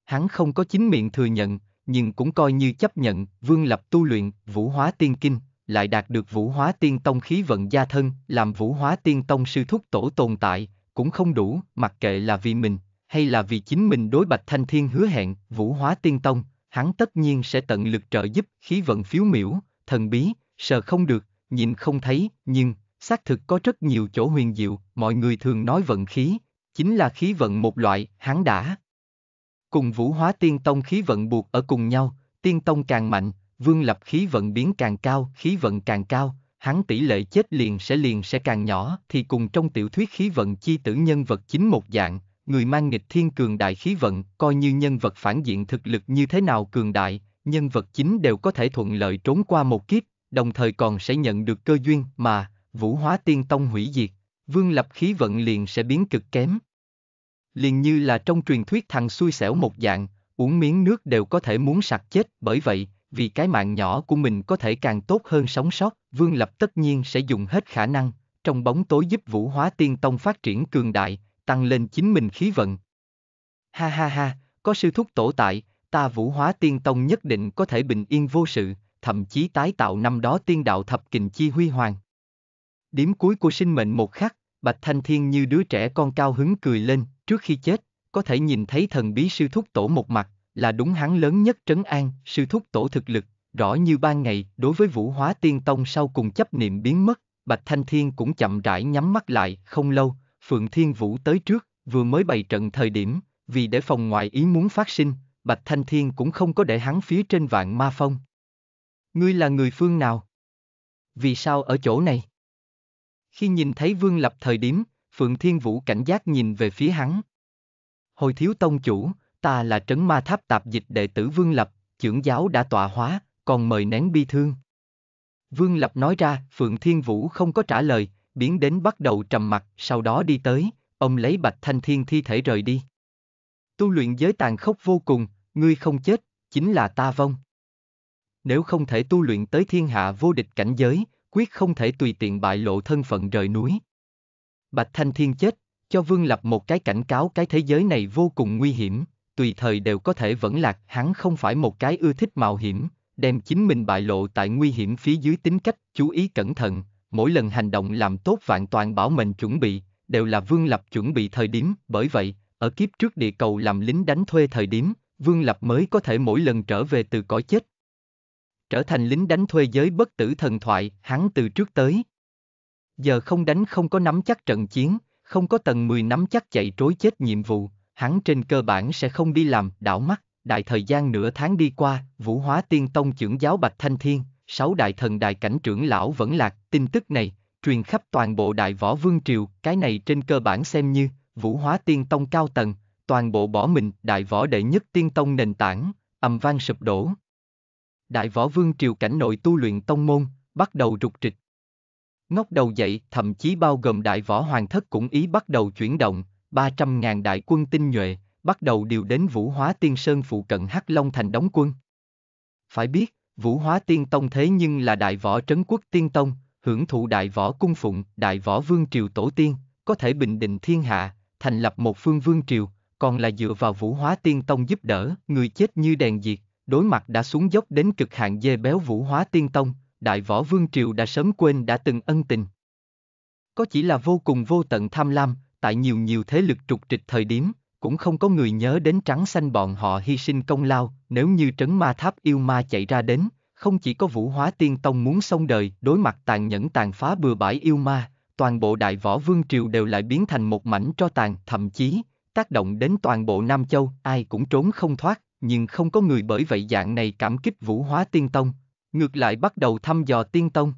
Hắn không có chính miệng thừa nhận, nhưng cũng coi như chấp nhận Vương Lập tu luyện Vũ Hóa Tiên Kinh, lại đạt được vũ hóa tiên tông khí vận gia thân, làm vũ hóa tiên tông sư thúc tổ tồn tại, cũng không đủ, mặc kệ là vì mình, hay là vì chính mình đối bạch thanh thiên hứa hẹn, vũ hóa tiên tông, hắn tất nhiên sẽ tận lực trợ giúp khí vận phiếu miểu, thần bí, sờ không được, nhìn không thấy, nhưng, xác thực có rất nhiều chỗ huyền diệu, mọi người thường nói vận khí, chính là khí vận một loại, hắn đã. Cùng vũ hóa tiên tông khí vận buộc ở cùng nhau, tiên tông càng mạnh, Vương Lập khí vận biến càng cao, khí vận càng cao, hắn tỷ lệ chết liền sẽ liền sẽ càng nhỏ thì cùng trong tiểu thuyết khí vận chi tử nhân vật chính một dạng, người mang nghịch thiên cường đại khí vận, coi như nhân vật phản diện thực lực như thế nào cường đại, nhân vật chính đều có thể thuận lợi trốn qua một kiếp, đồng thời còn sẽ nhận được cơ duyên mà, vũ hóa tiên tông hủy diệt, vương lập khí vận liền sẽ biến cực kém. Liền như là trong truyền thuyết thằng xui xẻo một dạng, uống miếng nước đều có thể muốn sặc chết, bởi vậy, vì cái mạng nhỏ của mình có thể càng tốt hơn sống sót, Vương Lập tất nhiên sẽ dùng hết khả năng, trong bóng tối giúp Vũ Hóa Tiên Tông phát triển cường đại, tăng lên chính mình khí vận. Ha ha ha, có sư thúc tổ tại, ta Vũ Hóa Tiên Tông nhất định có thể bình yên vô sự, thậm chí tái tạo năm đó tiên đạo thập kình chi huy hoàng. Điểm cuối của sinh mệnh một khắc, Bạch Thanh Thiên như đứa trẻ con cao hứng cười lên, trước khi chết, có thể nhìn thấy thần bí sư thúc tổ một mặt là đúng hắn lớn nhất trấn an, sư thúc tổ thực lực, rõ như ban ngày, đối với vũ hóa tiên tông sau cùng chấp niệm biến mất, Bạch Thanh Thiên cũng chậm rãi nhắm mắt lại, không lâu, Phượng Thiên Vũ tới trước, vừa mới bày trận thời điểm, vì để phòng ngoại ý muốn phát sinh, Bạch Thanh Thiên cũng không có để hắn phía trên vạn ma phong. Ngươi là người phương nào? Vì sao ở chỗ này? Khi nhìn thấy Vương Lập thời điểm, Phượng Thiên Vũ cảnh giác nhìn về phía hắn. Hồi thiếu tông chủ, ta là trấn ma tháp tạp dịch đệ tử Vương Lập, trưởng giáo đã tọa hóa, còn mời nén bi thương. Vương Lập nói ra, Phượng Thiên Vũ không có trả lời, biến đến bắt đầu trầm mặt, sau đó đi tới, ông lấy Bạch Thanh Thiên thi thể rời đi. Tu luyện giới tàn khốc vô cùng, ngươi không chết, chính là ta vong. Nếu không thể tu luyện tới thiên hạ vô địch cảnh giới, quyết không thể tùy tiện bại lộ thân phận rời núi. Bạch Thanh Thiên chết, cho Vương Lập một cái cảnh cáo cái thế giới này vô cùng nguy hiểm, tùy thời đều có thể vẫn lạc, hắn không phải một cái ưa thích mạo hiểm, đem chính mình bại lộ tại nguy hiểm phía dưới tính cách, chú ý cẩn thận, mỗi lần hành động làm tốt vạn toàn bảo mệnh chuẩn bị, đều là Vương Lập chuẩn bị thời điểm, bởi vậy, ở kiếp trước địa cầu làm lính đánh thuê thời điểm, Vương Lập mới có thể mỗi lần trở về từ cõi chết. Trở thành lính đánh thuê giới bất tử thần thoại, hắn từ trước tới. Giờ không đánh không có nắm chắc trận chiến, không có tầng 10 nắm chắc chạy trối chết nhiệm vụ, hắn trên cơ bản sẽ không đi làm, đảo mắt, đại thời gian nửa tháng đi qua, Vũ Hóa Tiên Tông trưởng giáo Bạch Thanh Thiên, sáu đại thần đại cảnh trưởng lão vẫn lạc, tin tức này, truyền khắp toàn bộ đại võ vương triều, cái này trên cơ bản xem như, Vũ Hóa Tiên Tông cao tầng, toàn bộ bỏ mình, đại võ đệ nhất tiên tông nền tảng, ầm vang sụp đổ. Đại võ vương triều cảnh nội tu luyện tông môn, bắt đầu rục trịch. Ngóc đầu dậy, thậm chí bao gồm đại võ hoàng thất cũng ý bắt đầu chuyển động, 300.000 đại quân tinh nhuệ, bắt đầu điều đến Vũ Hóa Tiên Sơn phụ cận Hắc Long Thành đóng quân. Phải biết, Vũ Hóa Tiên Tông thế nhưng là đại võ trấn quốc tiên tông, hưởng thụ đại võ cung phụng, đại võ vương triều tổ tiên, có thể bình định thiên hạ, thành lập một phương vương triều, còn là dựa vào Vũ Hóa Tiên Tông giúp đỡ, người chết như đèn diệt, đối mặt đã xuống dốc đến cực hạn dê béo Vũ Hóa Tiên Tông, đại võ vương triều đã sớm quên đã từng ân tình. Có chỉ là vô cùng vô tận tham lam, tại nhiều nhiều thế lực trục trịch thời điểm, cũng không có người nhớ đến trắng xanh bọn họ hy sinh công lao, nếu như trấn ma tháp yêu ma chạy ra đến, không chỉ có vũ hóa tiên tông muốn xong đời đối mặt tàn nhẫn tàn phá bừa bãi yêu ma, toàn bộ đại võ vương triều đều lại biến thành một mảnh cho tàn, thậm chí, tác động đến toàn bộ Nam Châu, ai cũng trốn không thoát, nhưng không có người bởi vậy dạng này cảm kích vũ hóa tiên tông, ngược lại bắt đầu thăm dò tiên tông.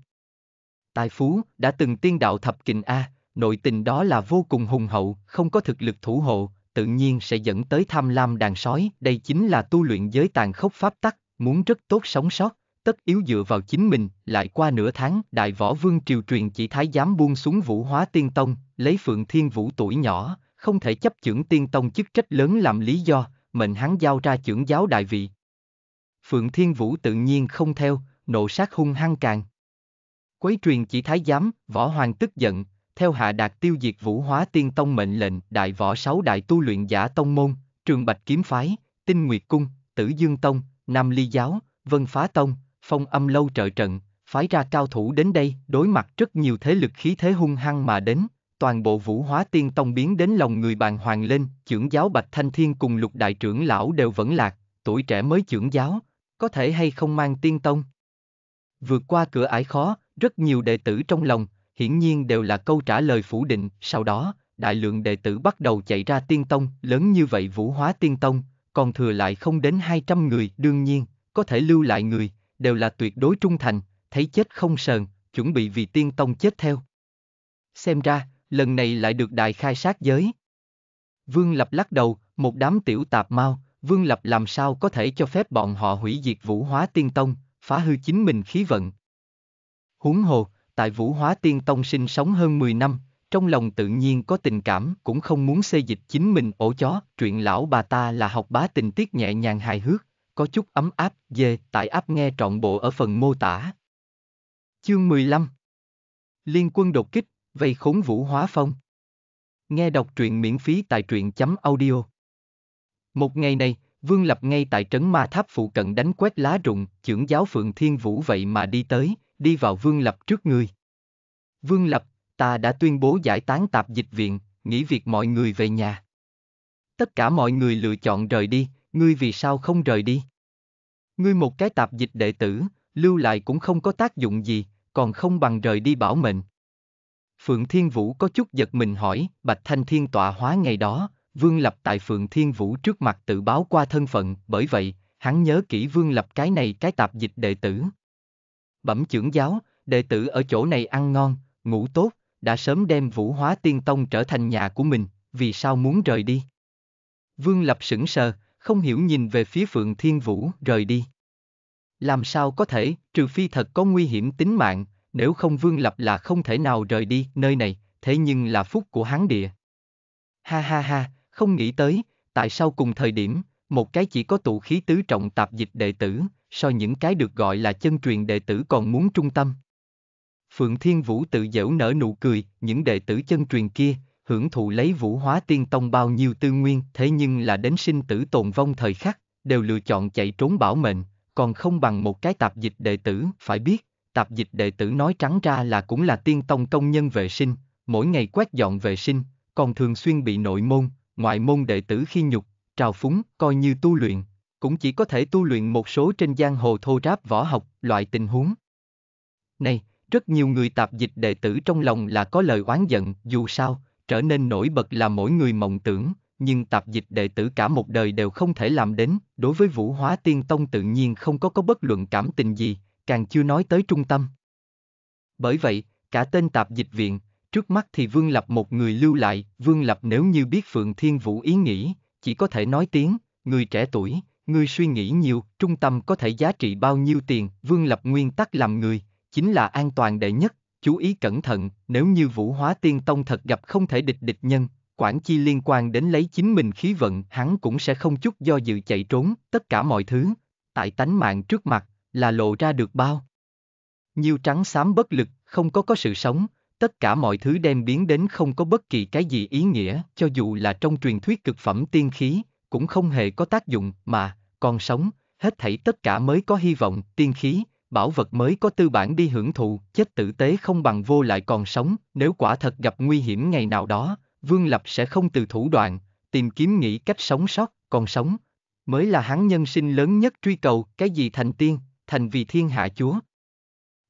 Tài phú, đã từng tiên đạo thập kình A, nội tình đó là vô cùng hùng hậu, không có thực lực thủ hộ, tự nhiên sẽ dẫn tới tham lam đàn sói. Đây chính là tu luyện giới tàn khốc pháp tắc, muốn rất tốt sống sót, tất yếu dựa vào chính mình. Lại qua nửa tháng, Đại Võ Vương triều truyền chỉ thái giám buông xuống vũ hóa tiên tông, lấy Phượng Thiên Vũ tuổi nhỏ, không thể chấp chưởng tiên tông chức trách lớn làm lý do, mệnh hắn giao ra trưởng giáo đại vị. Phượng Thiên Vũ tự nhiên không theo, nộ sát hung hăng càng. Quấy truyền chỉ thái giám, võ hoàng tức giận, theo hạ đạt tiêu diệt vũ hóa tiên tông mệnh lệnh đại võ sáu đại tu luyện giả tông môn, trường bạch kiếm phái, tinh nguyệt cung, tử dương tông, nam ly giáo, vân phá tông, phong âm lâu trợ trận, phái ra cao thủ đến đây đối mặt rất nhiều thế lực khí thế hung hăng mà đến, toàn bộ vũ hóa tiên tông biến đến lòng người bàn hoàng lên, trưởng giáo Bạch Thanh Thiên cùng lục đại trưởng lão đều vẫn lạc, tuổi trẻ mới trưởng giáo, có thể hay không mang tiên tông. Vượt qua cửa ải khó, rất nhiều đệ tử trong lòng, hiển nhiên đều là câu trả lời phủ định, sau đó, đại lượng đệ tử bắt đầu chạy ra tiên tông, lớn như vậy vũ hóa tiên tông, còn thừa lại không đến 200 người, đương nhiên, có thể lưu lại người, đều là tuyệt đối trung thành, thấy chết không sờn, chuẩn bị vì tiên tông chết theo. Xem ra, lần này lại được đại khai sát giới. Vương Lập lắc đầu, một đám tiểu tạp mau, Vương Lập làm sao có thể cho phép bọn họ hủy diệt vũ hóa tiên tông, phá hư chính mình khí vận. Huống hồ, tại Vũ Hóa Tiên Tông sinh sống hơn 10 năm, trong lòng tự nhiên có tình cảm, cũng không muốn xê dịch chính mình ổ chó, truyện lão bà ta là học bá tình tiết nhẹ nhàng hài hước, có chút ấm áp, dê, tại áp nghe trọn bộ ở phần mô tả. Chương 15 Liên quân đột kích, vây khốn Vũ Hóa Phong Nghe đọc truyện miễn phí tại truyện chấm audio Một ngày này, Vương Lập ngay tại trấn ma tháp phụ cận đánh quét lá rụng, trưởng giáo Phượng Thiên Vũ vậy mà đi tới, đi vào Vương Lập trước người. Vương Lập, ta đã tuyên bố giải tán tạp dịch viện, nghỉ việc mọi người về nhà. Tất cả mọi người lựa chọn rời đi, ngươi vì sao không rời đi? Ngươi một cái tạp dịch đệ tử, lưu lại cũng không có tác dụng gì, còn không bằng rời đi bảo mệnh. Phượng Thiên Vũ có chút giật mình hỏi, Bạch Thanh Thiên tọa hóa ngày đó, Vương Lập tại Phượng Thiên Vũ trước mặt tự báo qua thân phận, bởi vậy, hắn nhớ kỹ Vương Lập cái này cái tạp dịch đệ tử. Bẩm trưởng giáo, đệ tử ở chỗ này ăn ngon, ngủ tốt, đã sớm đem Vũ Hóa Tiên Tông trở thành nhà của mình, vì sao muốn rời đi? Vương Lập sững sờ, không hiểu nhìn về phía Phượng Thiên Vũ rời đi. Làm sao có thể, trừ phi thật có nguy hiểm tính mạng, nếu không Vương Lập là không thể nào rời đi nơi này, thế nhưng là phúc của hán địa. Ha ha ha, không nghĩ tới, tại sao cùng thời điểm, một cái chỉ có tụ khí tứ trọng tạp dịch đệ tử, so những cái được gọi là chân truyền đệ tử còn muốn trung tâm. Phượng Thiên Vũ tự dễu nở nụ cười, những đệ tử chân truyền kia, hưởng thụ lấy vũ hóa tiên tông bao nhiêu tư nguyên, thế nhưng là đến sinh tử tồn vong thời khắc, đều lựa chọn chạy trốn bảo mệnh, còn không bằng một cái tạp dịch đệ tử, phải biết, tạp dịch đệ tử nói trắng ra là cũng là tiên tông công nhân vệ sinh, mỗi ngày quét dọn vệ sinh, còn thường xuyên bị nội môn, ngoại môn đệ tử khi nhục, trào phúng, coi như tu luyện, cũng chỉ có thể tu luyện một số trên giang hồ thô ráp võ học, loại tình huống. Này, rất nhiều người tạp dịch đệ tử trong lòng là có lời oán giận, dù sao, trở nên nổi bật là mỗi người mộng tưởng, nhưng tạp dịch đệ tử cả một đời đều không thể làm đến, đối với Vũ Hóa Tiên Tông tự nhiên không có có bất luận cảm tình gì, càng chưa nói tới trung tâm. Bởi vậy, cả tên tạp dịch viện, trước mắt thì Vương Lập một người lưu lại, Vương Lập nếu như biết Phượng Thiên Vũ ý nghĩ, chỉ có thể nói tiếng, người trẻ tuổi, người suy nghĩ nhiều, trung tâm có thể giá trị bao nhiêu tiền, Vương Lập nguyên tắc làm người, chính là an toàn đệ nhất, chú ý cẩn thận, nếu như vũ hóa tiên tông thật gặp không thể địch địch nhân, quản chi liên quan đến lấy chính mình khí vận, hắn cũng sẽ không chút do dự chạy trốn, tất cả mọi thứ, tại tánh mạng trước mặt, là lộ ra được bao. Nhiều trắng xám bất lực, không có có sự sống, tất cả mọi thứ đem biến đến không có bất kỳ cái gì ý nghĩa, cho dù là trong truyền thuyết cực phẩm tiên khí, cũng không hề có tác dụng mà, còn sống, hết thảy tất cả mới có hy vọng, tiên khí, bảo vật mới có tư bản đi hưởng thụ, chết tử tế không bằng vô lại còn sống, nếu quả thật gặp nguy hiểm ngày nào đó, Vương Lập sẽ không từ thủ đoạn, tìm kiếm nghĩ cách sống sót, còn sống. Mới là hắn nhân sinh lớn nhất truy cầu, cái gì thành tiên, thành vì thiên hạ chúa.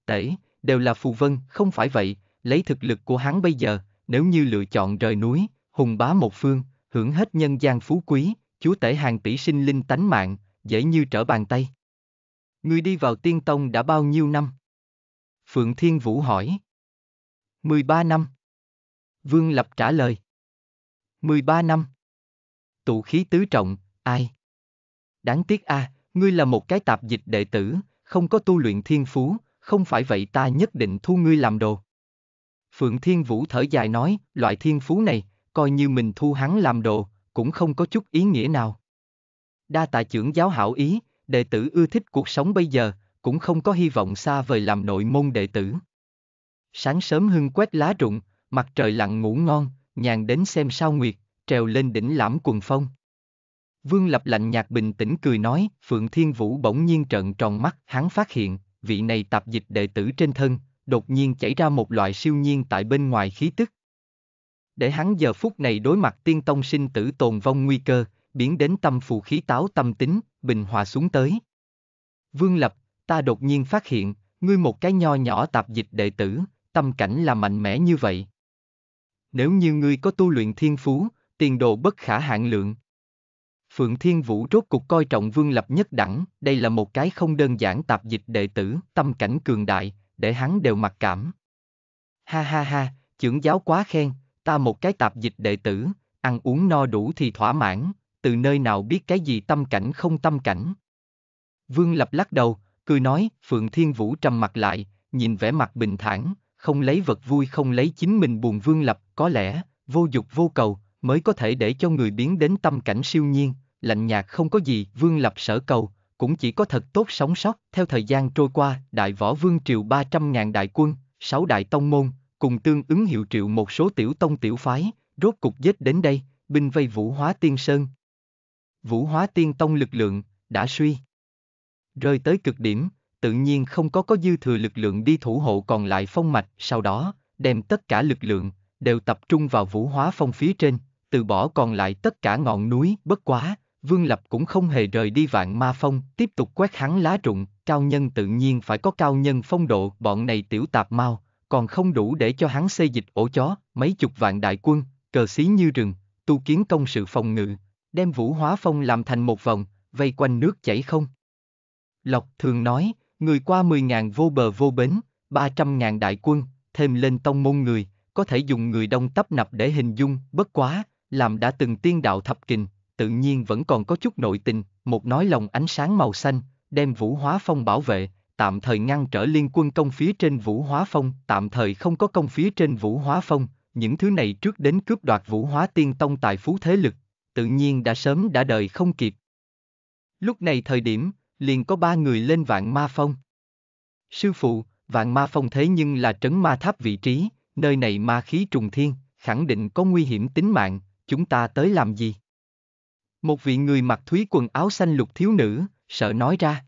Tể, đều là phù vân, không phải vậy, lấy thực lực của hắn bây giờ, nếu như lựa chọn rời núi, hùng bá một phương, hưởng hết nhân gian phú quý, chúa tể hàng tỷ sinh linh tánh mạng, dễ như trở bàn tay. Ngươi đi vào tiên tông đã bao nhiêu năm? Phượng Thiên Vũ hỏi. 13 năm. Vương Lập trả lời. 13 năm. Tụ khí tứ trọng, ai? Đáng tiếc a, à, ngươi là một cái tạp dịch đệ tử, không có tu luyện thiên phú, không phải vậy ta nhất định thu ngươi làm đồ. Phượng Thiên Vũ thở dài nói, loại thiên phú này, coi như mình thu hắn làm đồ, cũng không có chút ý nghĩa nào. Đa tài trưởng giáo hảo ý, đệ tử ưa thích cuộc sống bây giờ, cũng không có hy vọng xa vời làm nội môn đệ tử. Sáng sớm hưng quét lá rụng, mặt trời lặng ngủ ngon, nhàn đến xem sao nguyệt, trèo lên đỉnh lãm quần phong. Vương Lập lạnh nhạt bình tĩnh cười nói, Phượng Thiên Vũ bỗng nhiên trợn tròn mắt, hắn phát hiện, vị này tạp dịch đệ tử trên thân, đột nhiên chảy ra một loại siêu nhiên tại bên ngoài khí tức. Để hắn giờ phút này đối mặt tiên tông sinh tử tồn vong nguy cơ, biến đến tâm phù khí táo tâm tính, bình hòa xuống tới. Vương Lập, ta đột nhiên phát hiện, ngươi một cái nho nhỏ tạp dịch đệ tử, tâm cảnh là mạnh mẽ như vậy. Nếu như ngươi có tu luyện thiên phú, tiền đồ bất khả hạn lượng. Phượng Thiên Vũ rốt cục coi trọng Vương Lập nhất đẳng, đây là một cái không đơn giản tạp dịch đệ tử, tâm cảnh cường đại, để hắn đều mặc cảm. Ha ha ha, trưởng giáo quá khen, ta một cái tạp dịch đệ tử, ăn uống no đủ thì thỏa mãn, từ nơi nào biết cái gì tâm cảnh không tâm cảnh. Vương Lập lắc đầu, cười nói, Phượng Thiên Vũ trầm mặt lại, nhìn vẻ mặt bình thản, không lấy vật vui không lấy chính mình buồn Vương Lập, có lẽ, vô dục vô cầu, mới có thể để cho người biến đến tâm cảnh siêu nhiên, lạnh nhạt không có gì, Vương Lập sở cầu, cũng chỉ có thật tốt sống sót. Theo thời gian trôi qua, Đại Võ Vương triều 300.000 đại quân, 6 đại tông môn, cùng tương ứng hiệu triệu một số tiểu tông tiểu phái, rốt cục giết đến đây, binh vây vũ hóa tiên sơn, vũ hóa tiên tông lực lượng, đã suy. Rơi tới cực điểm, tự nhiên không có có dư thừa lực lượng đi thủ hộ còn lại phong mạch, sau đó, đem tất cả lực lượng, đều tập trung vào vũ hóa phong phía trên, từ bỏ còn lại tất cả ngọn núi, bất quá, Vương Lập cũng không hề rời đi vạn ma phong, tiếp tục quét hắn lá rụng, cao nhân tự nhiên phải có cao nhân phong độ, bọn này tiểu tạp mau, còn không đủ để cho hắn xây dịch ổ chó, mấy chục vạn đại quân, cờ xí như rừng, tu kiến công sự phòng ngự, đem vũ hóa phong làm thành một vòng, vây quanh nước chảy không. Lộc thường nói, người qua 10.000 vô bờ vô bến, 300.000 đại quân, thêm lên tông môn người, có thể dùng người đông tấp nập để hình dung, bất quá, làm đã từng tiên đạo thập kình, tự nhiên vẫn còn có chút nội tình, một nói lòng ánh sáng màu xanh, đem vũ hóa phong bảo vệ, tạm thời ngăn trở liên quân công phía trên vũ hóa phong, tạm thời không có công phía trên vũ hóa phong, những thứ này trước đến cướp đoạt vũ hóa tiên tông tài phú thế lực, tự nhiên đã sớm đã đợi không kịp. Lúc này thời điểm, liền có ba người lên vạn ma phong. Sư phụ, vạn ma phong thế nhưng là trấn ma tháp vị trí, nơi này ma khí trùng thiên, khẳng định có nguy hiểm tính mạng, chúng ta tới làm gì? Một vị người mặc thúy quần áo xanh lục thiếu nữ, sợ nói ra.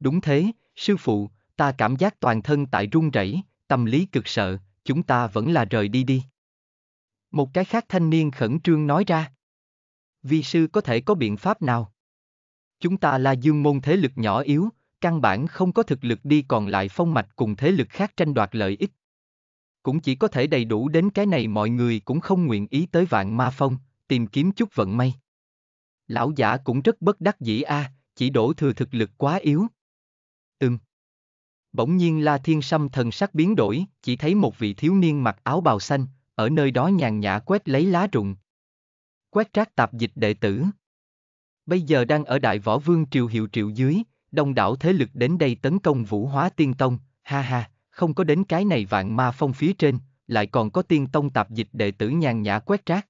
Đúng thế, sư phụ, ta cảm giác toàn thân tại run rẩy, tâm lý cực sợ, chúng ta vẫn là rời đi đi. Một cái khác thanh niên khẩn trương nói ra vi sư có thể có biện pháp nào? Chúng ta là dương môn thế lực nhỏ yếu, căn bản không có thực lực đi còn lại phong mạch cùng thế lực khác tranh đoạt lợi ích. Cũng chỉ có thể đầy đủ đến cái này mọi người cũng không nguyện ý tới vạn ma phong, tìm kiếm chút vận may. Lão giả cũng rất bất đắc dĩ a, à, chỉ đổ thừa thực lực quá yếu. Ừm. Bỗng nhiên La Thiên Sâm thần sắc biến đổi, chỉ thấy một vị thiếu niên mặc áo bào xanh, ở nơi đó nhàn nhã quét lấy lá rụng, quét trác tạp dịch đệ tử. Bây giờ đang ở Đại Võ Vương Triều Hiệu Triệu dưới, đông đảo thế lực đến đây tấn công Vũ Hóa Tiên Tông, ha ha, không có đến cái này vạn ma phong phía trên, lại còn có Tiên Tông tạp dịch đệ tử nhàn nhã quét trác.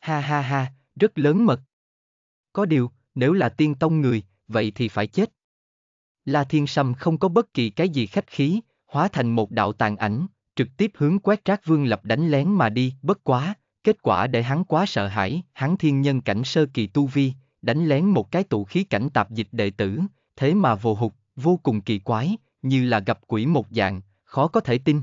Ha ha ha, rất lớn mật. Có điều, nếu là Tiên Tông người, vậy thì phải chết. La Thiên Sâm không có bất kỳ cái gì khách khí, hóa thành một đạo tàn ảnh, trực tiếp hướng quét trác vương lập đánh lén mà đi, bất quá, kết quả để hắn quá sợ hãi, hắn thiên nhân cảnh sơ kỳ tu vi, đánh lén một cái tụ khí cảnh tạp dịch đệ tử, thế mà vô hụt, vô cùng kỳ quái, như là gặp quỷ một dạng, khó có thể tin.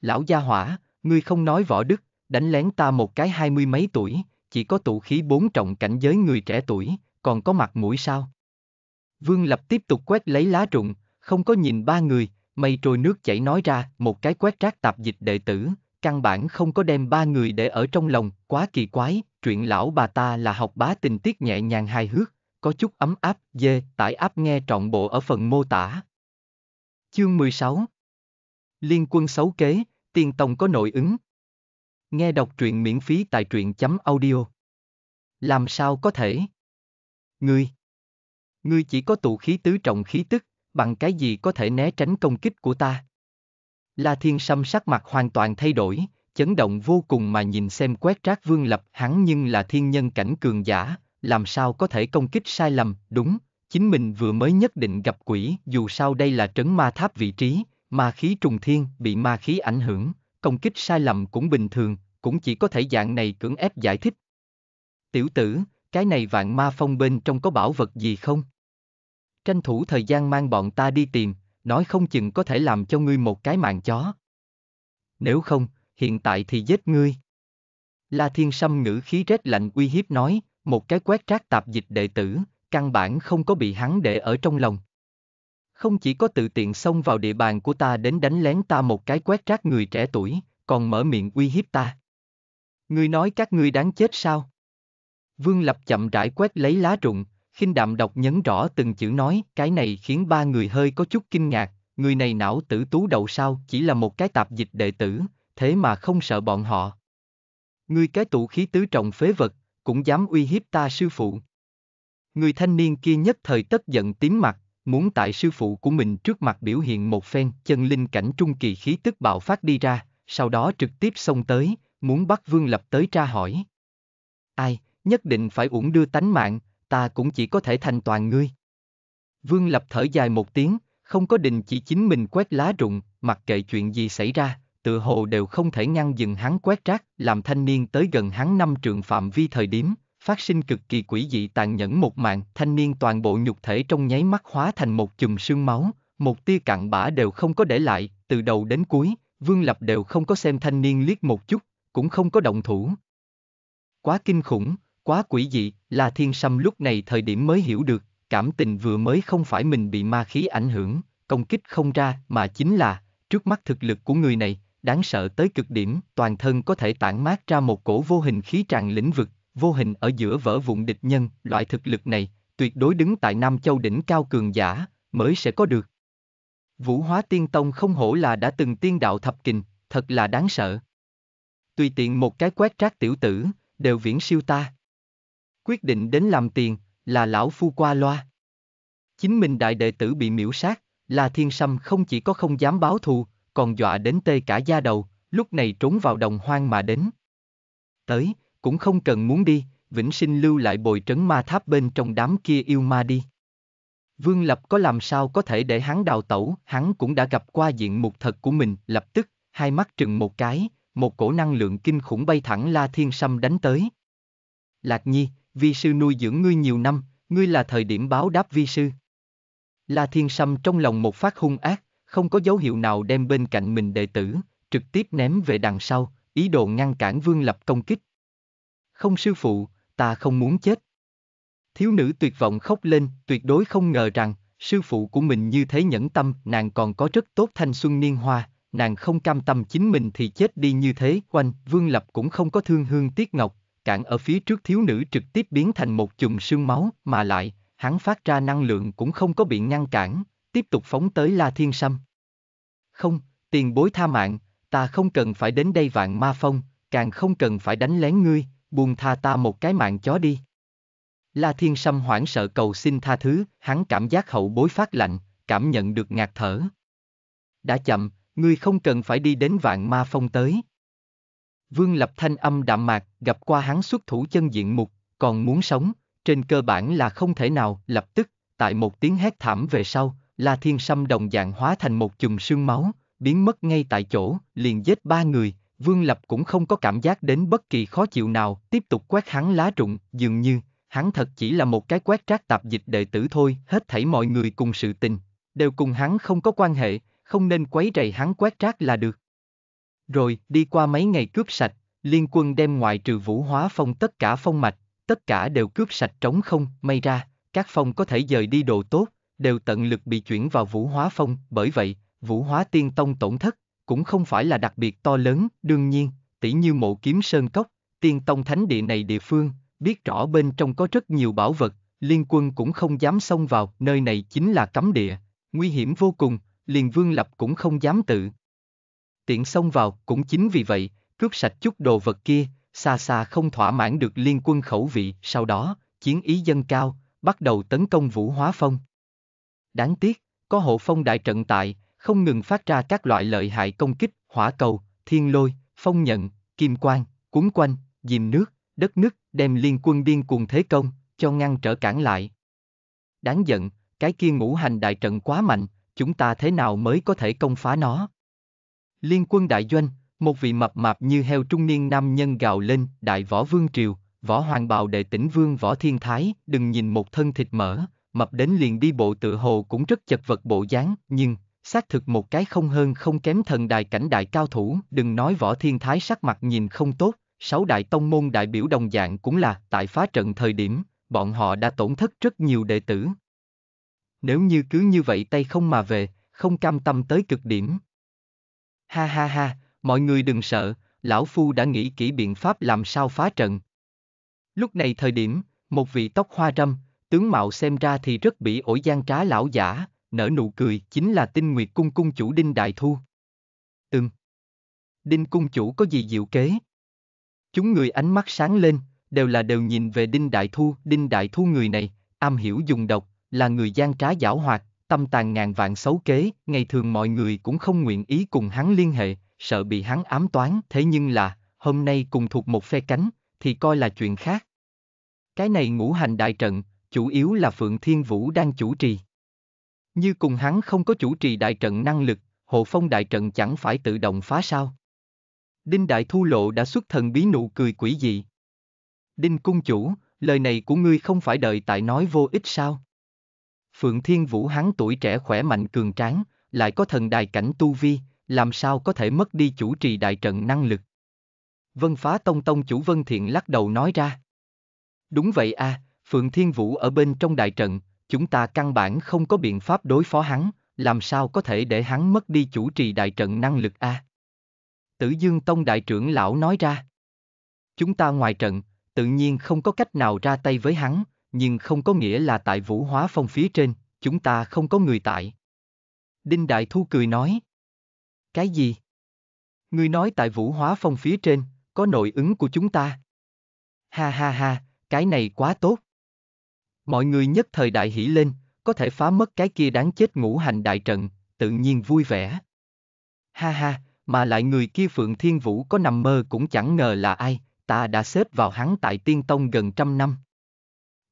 Lão gia hỏa, ngươi không nói võ đức, đánh lén ta một cái hai mươi mấy tuổi, chỉ có tụ khí bốn trọng cảnh giới người trẻ tuổi, còn có mặt mũi sao? Vương Lập tiếp tục quét lấy lá rụng, không có nhìn ba người, mây trôi nước chảy nói ra, một cái quét rác tạp dịch đệ tử, căn bản không có đem ba người để ở trong lòng, quá kỳ quái, chuyện lão bà ta là học bá tình tiết nhẹ nhàng hài hước, có chút ấm áp, dê, tải áp nghe trọn bộ ở phần mô tả. Chương 16 Liên quân xấu kế, tiền tông có nội ứng. Nghe đọc truyện miễn phí tại truyện chấm audio. Làm sao có thể? Ngươi Ngươi chỉ có tụ khí tứ trọng khí tức, bằng cái gì có thể né tránh công kích của ta? La Thiên Sâm sắc mặt hoàn toàn thay đổi, chấn động vô cùng mà nhìn xem quét trác vương lập hắn nhưng là thiên nhân cảnh cường giả, làm sao có thể công kích sai lầm, đúng, chính mình vừa mới nhất định gặp quỷ, dù sao đây là trấn ma tháp vị trí, ma khí trùng thiên, bị ma khí ảnh hưởng, công kích sai lầm cũng bình thường, cũng chỉ có thể dạng này cưỡng ép giải thích. Tiểu tử, cái này vạn ma phong bên trong có bảo vật gì không? Tranh thủ thời gian mang bọn ta đi tìm, nói không chừng có thể làm cho ngươi một cái mạng chó. Nếu không, hiện tại thì giết ngươi. La Thiên Sâm ngữ khí rét lạnh uy hiếp nói, một cái quét rác tạp dịch đệ tử, căn bản không có bị hắn để ở trong lòng. Không chỉ có tự tiện xông vào địa bàn của ta đến đánh lén ta một cái quét rác người trẻ tuổi, còn mở miệng uy hiếp ta. Ngươi nói các ngươi đáng chết sao? Vương Lập chậm rãi quét lấy lá rụng, khinh đạm đọc nhấn rõ từng chữ nói, cái này khiến ba người hơi có chút kinh ngạc, người này não tử tú đầu sao chỉ là một cái tạp dịch đệ tử, thế mà không sợ bọn họ. Người cái tụ khí tứ trọng phế vật, cũng dám uy hiếp ta sư phụ. Người thanh niên kia nhất thời tất giận tím mặt, muốn tại sư phụ của mình trước mặt biểu hiện một phen chân linh cảnh trung kỳ khí tức bạo phát đi ra, sau đó trực tiếp xông tới, muốn bắt vương lập tới tra hỏi. Ai, nhất định phải uổng đưa tánh mạng, ta cũng chỉ có thể thành toàn ngươi. Vương Lập thở dài một tiếng, không có định chỉ chính mình quét lá rụng, mặc kệ chuyện gì xảy ra, tự hồ đều không thể ngăn dừng hắn quét rác, làm thanh niên tới gần hắn năm trường phạm vi thời điểm, phát sinh cực kỳ quỷ dị tàn nhẫn một mạng, thanh niên toàn bộ nhục thể trong nháy mắt hóa thành một chùm sương máu, một tia cặn bã đều không có để lại, từ đầu đến cuối, Vương Lập đều không có xem thanh niên liếc một chút, cũng không có động thủ. Quá kinh khủng, quá quỷ dị, La Thiên Sâm lúc này thời điểm mới hiểu được, cảm tình vừa mới không phải mình bị ma khí ảnh hưởng, công kích không ra mà chính là, trước mắt thực lực của người này, đáng sợ tới cực điểm, toàn thân có thể tản mát ra một cổ vô hình khí tràn lĩnh vực, vô hình ở giữa vỡ vụn địch nhân, loại thực lực này, tuyệt đối đứng tại Nam Châu đỉnh cao cường giả, mới sẽ có được. Vũ hóa tiên tông không hổ là đã từng tiên đạo thập kình, thật là đáng sợ. Tùy tiện một cái quét rác tiểu tử, đều viễn siêu ta quyết định đến làm tiền, là lão phu qua loa. Chính mình đại đệ tử bị miễu sát, là thiên sâm không chỉ có không dám báo thù, còn dọa đến tê cả da đầu, lúc này trốn vào đồng hoang mà đến. Tới, cũng không cần muốn đi, vĩnh sinh lưu lại bồi trấn ma tháp bên trong đám kia yêu ma đi. Vương Lập có làm sao có thể để hắn đào tẩu, hắn cũng đã gặp qua diện mục thật của mình, lập tức, hai mắt trừng một cái, một cổ năng lượng kinh khủng bay thẳng La Thiên Sâm đánh tới. Lạc Nhi, vi sư nuôi dưỡng ngươi nhiều năm, ngươi là thời điểm báo đáp vi sư. La Thiên Sâm trong lòng một phát hung ác, không có dấu hiệu nào đem bên cạnh mình đệ tử, trực tiếp ném về đằng sau, ý đồ ngăn cản Vương Lập công kích. Không sư phụ, ta không muốn chết. Thiếu nữ tuyệt vọng khóc lên, tuyệt đối không ngờ rằng, sư phụ của mình như thế nhẫn tâm, nàng còn có rất tốt thanh xuân niên hoa, nàng không cam tâm chính mình thì chết đi như thế, oanh, Vương Lập cũng không có thương hương tiếc ngọc, cản ở phía trước thiếu nữ trực tiếp biến thành một chùm sương máu, mà lại, hắn phát ra năng lượng cũng không có bị ngăn cản, tiếp tục phóng tới La Thiên Sâm. Không, tiền bối tha mạng, ta không cần phải đến đây vạn ma phong, càng không cần phải đánh lén ngươi, buông tha ta một cái mạng chó đi. La Thiên Sâm hoảng sợ cầu xin tha thứ, hắn cảm giác hậu bối phát lạnh, cảm nhận được ngạt thở. Đã chậm, ngươi không cần phải đi đến vạn ma phong tới. Vương Lập Thanh âm đạm mạc, gặp qua hắn xuất thủ chân diện mục, còn muốn sống, trên cơ bản là không thể nào, lập tức, tại một tiếng hét thảm về sau, La Thiên Sâm đồng dạng hóa thành một chùm sương máu, biến mất ngay tại chỗ, liền giết ba người, Vương Lập cũng không có cảm giác đến bất kỳ khó chịu nào, tiếp tục quét hắn lá rụng, dường như, hắn thật chỉ là một cái quét trác tạp dịch đệ tử thôi, hết thảy mọi người cùng sự tình, đều cùng hắn không có quan hệ, không nên quấy rầy hắn quét trác là được. Rồi, đi qua mấy ngày cướp sạch, liên quân đem ngoại trừ vũ hóa phong tất cả phong mạch, tất cả đều cướp sạch trống không, may ra, các phong có thể dời đi đồ tốt, đều tận lực bị chuyển vào vũ hóa phong, bởi vậy, vũ hóa tiên tông tổn thất, cũng không phải là đặc biệt to lớn, đương nhiên, tỉ như mộ kiếm sơn cốc, tiên tông thánh địa này địa phương, biết rõ bên trong có rất nhiều bảo vật, liên quân cũng không dám xông vào, nơi này chính là cấm địa, nguy hiểm vô cùng, liền vương lập cũng không dám tự. Tiện xông vào, cũng chính vì vậy, cướp sạch chút đồ vật kia, xa xa không thỏa mãn được liên quân khẩu vị, sau đó, chiến ý dâng cao, bắt đầu tấn công Vũ Hóa Phong. Đáng tiếc, có hộ phong đại trận tại, không ngừng phát ra các loại lợi hại công kích, hỏa cầu, thiên lôi, phong nhận, kim quang, cuốn quanh, dìm nước, đất nước, đem liên quân điên cuồng thế công, cho ngăn trở cản lại. Đáng giận, cái kia ngũ hành đại trận quá mạnh, chúng ta thế nào mới có thể công phá nó? Liên quân đại doanh, một vị mập mạp như heo trung niên nam nhân gào lên, đại võ vương triều, võ hoàng bào đệ tỉnh vương võ thiên thái, đừng nhìn một thân thịt mỡ, mập đến liền đi bộ tự hồ cũng rất chật vật bộ dáng, nhưng, xác thực một cái không hơn không kém thần đài cảnh đại cao thủ, đừng nói võ thiên thái sắc mặt nhìn không tốt, sáu đại tông môn đại biểu đồng dạng cũng là, tại phá trận thời điểm, bọn họ đã tổn thất rất nhiều đệ tử. Nếu như cứ như vậy tay không mà về, không cam tâm tới cực điểm. Ha ha ha, mọi người đừng sợ, lão phu đã nghĩ kỹ biện pháp làm sao phá trận. Lúc này thời điểm, một vị tóc hoa râm, tướng mạo xem ra thì rất bị ổi gian trá lão giả, nở nụ cười chính là tinh nguyệt cung cung chủ Đinh Đại Thu. Ừm. Đinh cung chủ có gì diệu kế? Chúng người ánh mắt sáng lên, đều là đều nhìn về Đinh Đại Thu, Đinh Đại Thu người này, am hiểu dùng độc, là người gian trá giảo hoạt, tâm tàn ngàn vạn xấu kế, ngày thường mọi người cũng không nguyện ý cùng hắn liên hệ, sợ bị hắn ám toán, thế nhưng là, hôm nay cùng thuộc một phe cánh, thì coi là chuyện khác. Cái này ngũ hành đại trận, chủ yếu là Phượng Thiên Vũ đang chủ trì. Như cùng hắn không có chủ trì đại trận năng lực, hộ phong đại trận chẳng phải tự động phá sao. Đinh Đại Thu Lộ đã xuất thần bí nụ cười quỷ dị. Đinh Cung Chủ, lời này của ngươi không phải đợi tại nói vô ích sao? Phượng Thiên Vũ hắn tuổi trẻ khỏe mạnh cường tráng, lại có thần đài cảnh tu vi, làm sao có thể mất đi chủ trì đại trận năng lực. Vân phá tông tông chủ Vân Thiện lắc đầu nói ra. Đúng vậy a, à, Phượng Thiên Vũ ở bên trong đại trận, chúng ta căn bản không có biện pháp đối phó hắn, làm sao có thể để hắn mất đi chủ trì đại trận năng lực a? À? Tử Dương Tông đại trưởng lão nói ra. Chúng ta ngoài trận, tự nhiên không có cách nào ra tay với hắn, nhưng không có nghĩa là tại vũ hóa phong phía trên, chúng ta không có người tại. Đinh Đại Thu cười nói. Cái gì? Ngươi nói tại vũ hóa phong phía trên, có nội ứng của chúng ta. Ha ha ha, cái này quá tốt. Mọi người nhất thời đại hỉ lên, có thể phá mất cái kia đáng chết ngũ hành đại trận, tự nhiên vui vẻ. Ha ha, mà lại người kia Phượng Thiên Vũ có nằm mơ cũng chẳng ngờ là ai, ta đã xếp vào hắn tại tiên tông gần trăm năm.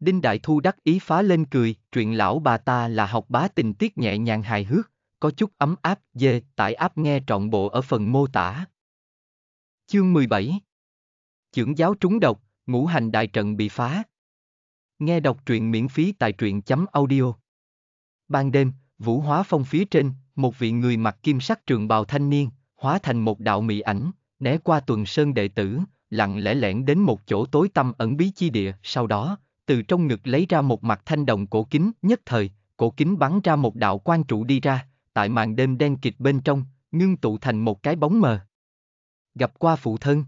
Đinh Đại Thu đắc ý phá lên cười, truyện lão bà ta là học bá tình tiết nhẹ nhàng hài hước, có chút ấm áp về tại áp nghe trọn bộ ở phần mô tả. Chương 17 Chưởng giáo trúng độc, ngũ hành đại trận bị phá. Nghe đọc truyện miễn phí tại truyện.audio chấm Ban đêm, Vũ Hóa Phong phía trên, một vị người mặc kim sắc trường bào thanh niên, hóa thành một đạo mị ảnh, né qua tuần sơn đệ tử, lặng lẽ lẻn đến một chỗ tối tăm ẩn bí chi địa, sau đó, từ trong ngực lấy ra một mặt thanh đồng cổ kính, nhất thời, cổ kính bắn ra một đạo quan trụ đi ra, tại màn đêm đen kịt bên trong, ngưng tụ thành một cái bóng mờ. Gặp qua phụ thân.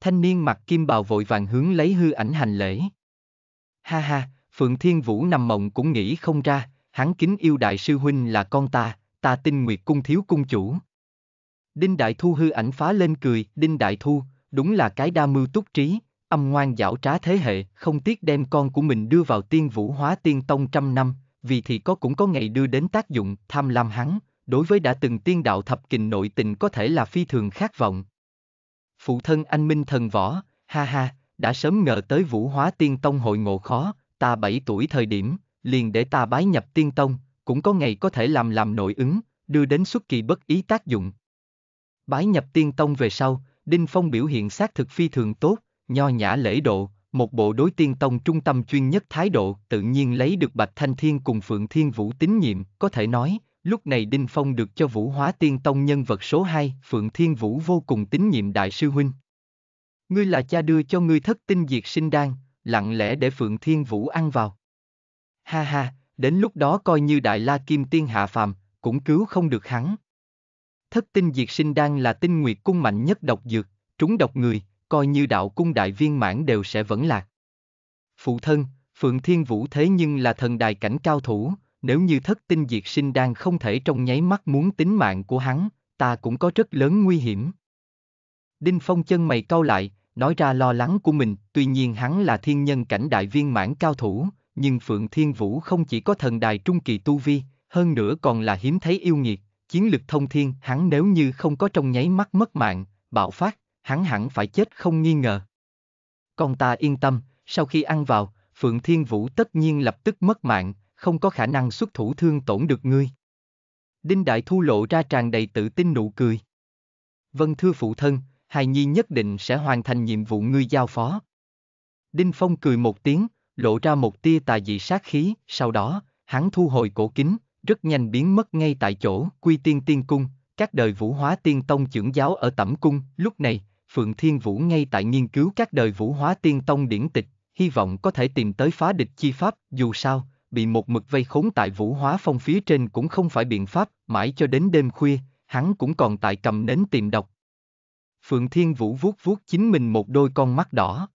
Thanh niên mặc kim bào vội vàng hướng lấy hư ảnh hành lễ. Ha ha, Phượng Thiên Vũ nằm mộng cũng nghĩ không ra, hắn kính yêu đại sư huynh là con ta, ta tin nguyệt cung thiếu cung chủ. Đinh Đại Thu hư ảnh phá lên cười, Đinh Đại Thu, đúng là cái đa mưu túc trí, âm ngoan dảo trá thế hệ, không tiếc đem con của mình đưa vào tiên vũ hóa tiên tông trăm năm, vì thì có cũng có ngày đưa đến tác dụng tham lam hắn, đối với đã từng tiên đạo thập kình nội tình có thể là phi thường khát vọng. Phụ thân anh minh thần võ, ha ha, đã sớm ngờ tới vũ hóa tiên tông hội ngộ khó, ta bảy tuổi thời điểm, liền để ta bái nhập tiên tông, cũng có ngày có thể làm làm nội ứng, đưa đến xuất kỳ bất ý tác dụng. Bái nhập tiên tông về sau, Đinh Phong biểu hiện xác thực phi thường tốt, nho nhã lễ độ, một bộ đối tiên tông trung tâm chuyên nhất thái độ tự nhiên lấy được Bạch Thanh Thiên cùng Phượng Thiên Vũ tín nhiệm, có thể nói, lúc này Đinh Phong được cho Vũ Hóa Tiên Tông nhân vật số 2, Phượng Thiên Vũ vô cùng tín nhiệm Đại sư Huynh. Ngươi là cha đưa cho ngươi thất tinh diệt sinh đan, lặng lẽ để Phượng Thiên Vũ ăn vào. Ha ha, đến lúc đó coi như Đại La Kim Tiên hạ phàm, cũng cứu không được hắn. Thất tinh diệt sinh đan là tinh nguyệt cung mạnh nhất độc dược, trúng độc người, coi như đạo cung đại viên mãn đều sẽ vẫn lạc. Phụ thân, Phượng Thiên Vũ thế nhưng là thần đài cảnh cao thủ, nếu như thất tinh diệt sinh đang không thể trong nháy mắt muốn tính mạng của hắn, ta cũng có rất lớn nguy hiểm. Đinh Phong chân mày cau lại, nói ra lo lắng của mình, tuy nhiên hắn là thiên nhân cảnh đại viên mãn cao thủ, nhưng Phượng Thiên Vũ không chỉ có thần đài trung kỳ tu vi, hơn nữa còn là hiếm thấy yêu nghiệt, chiến lực thông thiên, hắn nếu như không có trong nháy mắt mất mạng, bạo phát, hắn hẳn phải chết không nghi ngờ. Con ta yên tâm, sau khi ăn vào, Phượng Thiên Vũ tất nhiên lập tức mất mạng, không có khả năng xuất thủ thương tổn được ngươi. Đinh Đại Thu lộ ra tràn đầy tự tin nụ cười. Vâng thưa phụ thân, hài nhi nhất định sẽ hoàn thành nhiệm vụ ngươi giao phó. Đinh Phong cười một tiếng, lộ ra một tia tà dị sát khí, sau đó, hắn thu hồi cổ kính, rất nhanh biến mất ngay tại chỗ, quy tiên tiên cung, các đời vũ hóa tiên tông trưởng giáo ở tẩm cung, lúc này, Phượng Thiên Vũ ngay tại nghiên cứu các đời vũ hóa tiên tông điển tịch, hy vọng có thể tìm tới phá địch chi pháp, dù sao, bị một mực vây khốn tại vũ hóa phong phía trên cũng không phải biện pháp, mãi cho đến đêm khuya, hắn cũng còn tại cầm nến tìm đọc. Phượng Thiên Vũ vuốt vuốt chính mình một đôi con mắt đỏ.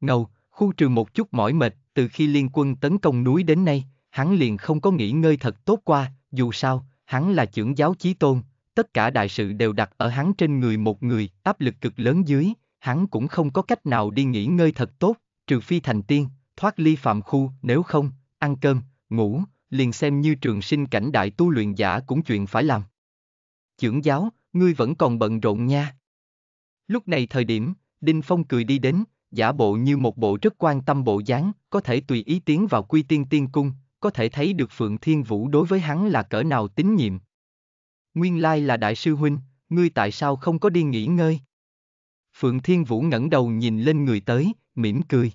Ngầu, khu trừ một chút mỏi mệt, từ khi liên quân tấn công núi đến nay, hắn liền không có nghỉ ngơi thật tốt qua, dù sao, hắn là trưởng giáo chí tôn, tất cả đại sự đều đặt ở hắn trên người một người, áp lực cực lớn dưới, hắn cũng không có cách nào đi nghỉ ngơi thật tốt, trừ phi thành tiên, thoát ly phạm khu, nếu không, ăn cơm, ngủ, liền xem như trường sinh cảnh đại tu luyện giả cũng chuyện phải làm. Chưởng giáo, ngươi vẫn còn bận rộn nha. Lúc này thời điểm, Đinh Phong cười đi đến, giả bộ như một bộ rất quan tâm bộ dáng, có thể tùy ý tiến vào quy tiên tiên cung, có thể thấy được Phượng Thiên Vũ đối với hắn là cỡ nào tín nhiệm, nguyên lai là đại sư huynh, ngươi tại sao không có đi nghỉ ngơi? Phượng Thiên Vũ ngẩng đầu nhìn lên người tới, mỉm cười.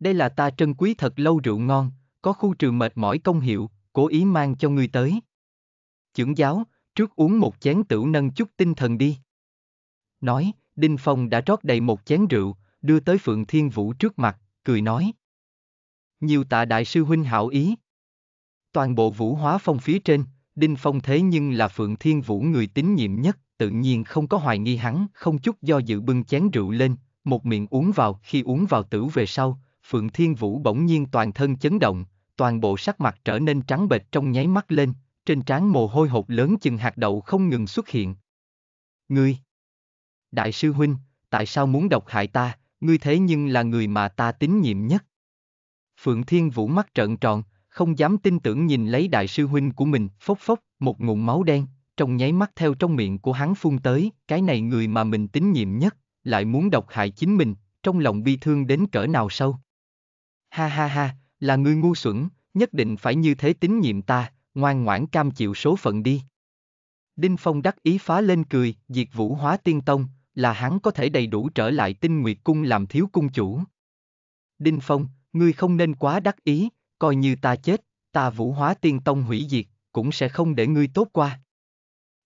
Đây là ta trân quý thật lâu rượu ngon, có khu trừ mệt mỏi công hiệu, cố ý mang cho ngươi tới. Chưởng giáo, trước uống một chén tửu nâng chút tinh thần đi. Nói, Đinh Phong đã rót đầy một chén rượu, đưa tới Phượng Thiên Vũ trước mặt, cười nói. Nhiều tạ đại sư huynh hảo ý. Toàn bộ vũ hóa phong phía trên, Đinh Phong thế nhưng là Phượng Thiên Vũ người tín nhiệm nhất, tự nhiên không có hoài nghi hắn, không chút do dự bưng chén rượu lên, một miệng uống vào, khi uống vào tử về sau, Phượng Thiên Vũ bỗng nhiên toàn thân chấn động, toàn bộ sắc mặt trở nên trắng bệch trong nháy mắt lên, trên trán mồ hôi hột lớn chừng hạt đậu không ngừng xuất hiện. Ngươi! Đại sư Huynh, tại sao muốn độc hại ta, ngươi thế nhưng là người mà ta tín nhiệm nhất. Phượng Thiên Vũ mắt trợn tròn, không dám tin tưởng nhìn lấy đại sư huynh của mình, phốc phốc, một ngụm máu đen, trong nháy mắt theo trong miệng của hắn phun tới, cái này người mà mình tín nhiệm nhất, lại muốn độc hại chính mình, trong lòng bi thương đến cỡ nào sâu. Ha ha ha, là người ngu xuẩn, nhất định phải như thế tín nhiệm ta, ngoan ngoãn cam chịu số phận đi. Đinh Phong đắc ý phá lên cười, diệt vũ hóa tiên tông, là hắn có thể đầy đủ trở lại tinh nguyệt cung làm thiếu cung chủ. Đinh Phong, ngươi không nên quá đắc ý, coi như ta chết, ta vũ hóa tiên tông hủy diệt, cũng sẽ không để ngươi tốt qua.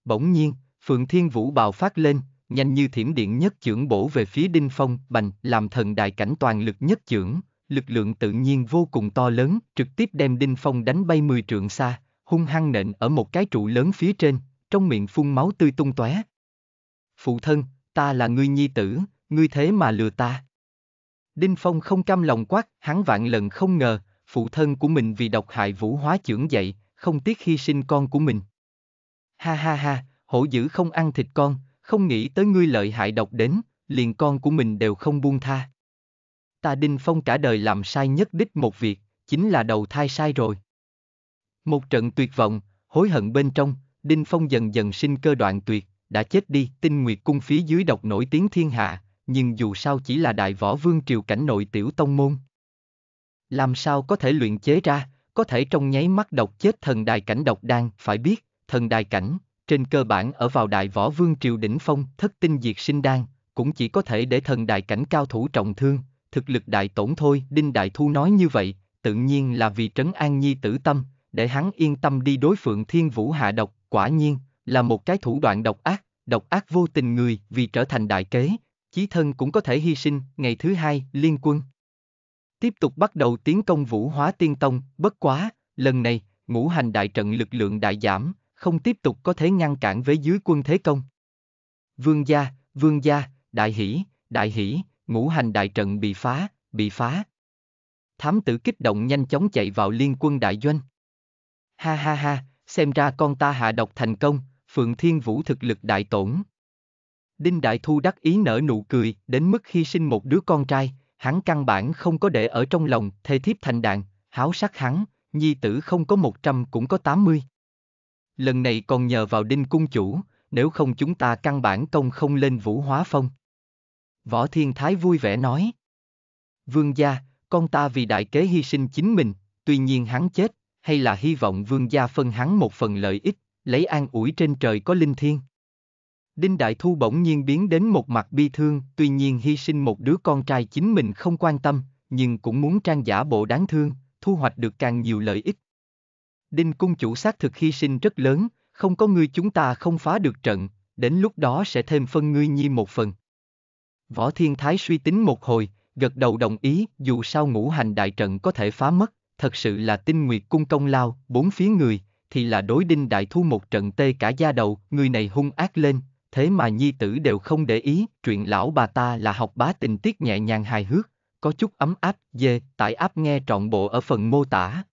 Bỗng nhiên, Phượng Thiên Vũ bào phát lên, nhanh như thiểm điện nhất trưởng bổ về phía Đinh Phong, bành, làm thần đại cảnh toàn lực nhất trưởng, lực lượng tự nhiên vô cùng to lớn, trực tiếp đem Đinh Phong đánh bay mười trượng xa, hung hăng nện ở một cái trụ lớn phía trên, trong miệng phun máu tươi tung tóe. Phụ thân, ta là ngươi nhi tử, ngươi thế mà lừa ta. Đinh Phong không cam lòng quát, hắn vạn lần không ngờ, phụ thân của mình vì độc hại vũ hóa trưởng dậy, không tiếc hy sinh con của mình. Ha ha ha, hổ dữ không ăn thịt con, không nghĩ tới ngươi lợi hại độc đến, liền con của mình đều không buông tha. Ta Đinh Phong cả đời làm sai nhất đích một việc, chính là đầu thai sai rồi. Một trận tuyệt vọng, hối hận bên trong, Đinh Phong dần dần sinh cơ đoạn tuyệt, đã chết đi, tinh nguyệt cung phía dưới độc nổi tiếng thiên hạ, nhưng dù sao chỉ là đại võ vương triều cảnh nội tiểu tông môn. Làm sao có thể luyện chế ra, có thể trong nháy mắt độc chết thần đài cảnh độc đan, phải biết, thần đài cảnh, trên cơ bản ở vào đại võ vương triều đỉnh phong thất tinh diệt sinh đan, cũng chỉ có thể để thần đài cảnh cao thủ trọng thương, thực lực đại tổn thôi. Đinh Đại Thu nói như vậy, tự nhiên là vì trấn an nhi tử tâm, để hắn yên tâm đi đối phượng thiên vũ hạ độc, quả nhiên, là một cái thủ đoạn độc ác, độc ác vô tình người vì trở thành đại kế, chí thân cũng có thể hy sinh. Ngày thứ hai, liên quân tiếp tục bắt đầu tiến công Vũ Hóa Tiên Tông, bất quá, lần này, ngũ hành đại trận lực lượng đại giảm, không tiếp tục có thể ngăn cản với dưới quân thế công. Vương gia, vương gia, đại hỷ, đại hỷ, ngũ hành đại trận bị phá, bị phá. Thám tử kích động nhanh chóng chạy vào liên quân đại doanh. Ha ha ha, xem ra con ta hạ độc thành công, Phượng Thiên Vũ thực lực đại tổn. Đinh Đại Thu đắc ý nở nụ cười, đến mức hy sinh một đứa con trai, hắn căn bản không có để ở trong lòng, thê thiếp thành đàn, háo sắc hắn, nhi tử không có 100 cũng có 80. Lần này còn nhờ vào đinh cung chủ, nếu không chúng ta căn bản công không lên vũ hóa phong. Võ Thiên Thái vui vẻ nói. Vương gia, con ta vì đại kế hy sinh chính mình, tuy nhiên hắn chết, hay là hy vọng vương gia phân hắn một phần lợi ích, lấy an ủi trên trời có linh thiêng. Đinh Đại Thu bỗng nhiên biến đến một mặt bi thương, tuy nhiên hy sinh một đứa con trai chính mình không quan tâm, nhưng cũng muốn trang giả bộ đáng thương, thu hoạch được càng nhiều lợi ích. Đinh Cung Chủ xác thực hy sinh rất lớn, không có ngươi chúng ta không phá được trận, đến lúc đó sẽ thêm phân ngươi nhi một phần. Võ Thiên Thái suy tính một hồi, gật đầu đồng ý, dù sao ngũ hành đại trận có thể phá mất, thật sự là tinh nguyệt cung công lao, bốn phía người, thì là đối đinh đại thu một trận tê cả da đầu, người này hung ác lên, thế mà nhi tử đều không để ý, chuyện lão bà ta là học bá tình tiết nhẹ nhàng hài hước, có chút ấm áp, dê, tải áp nghe trọn bộ ở phần mô tả.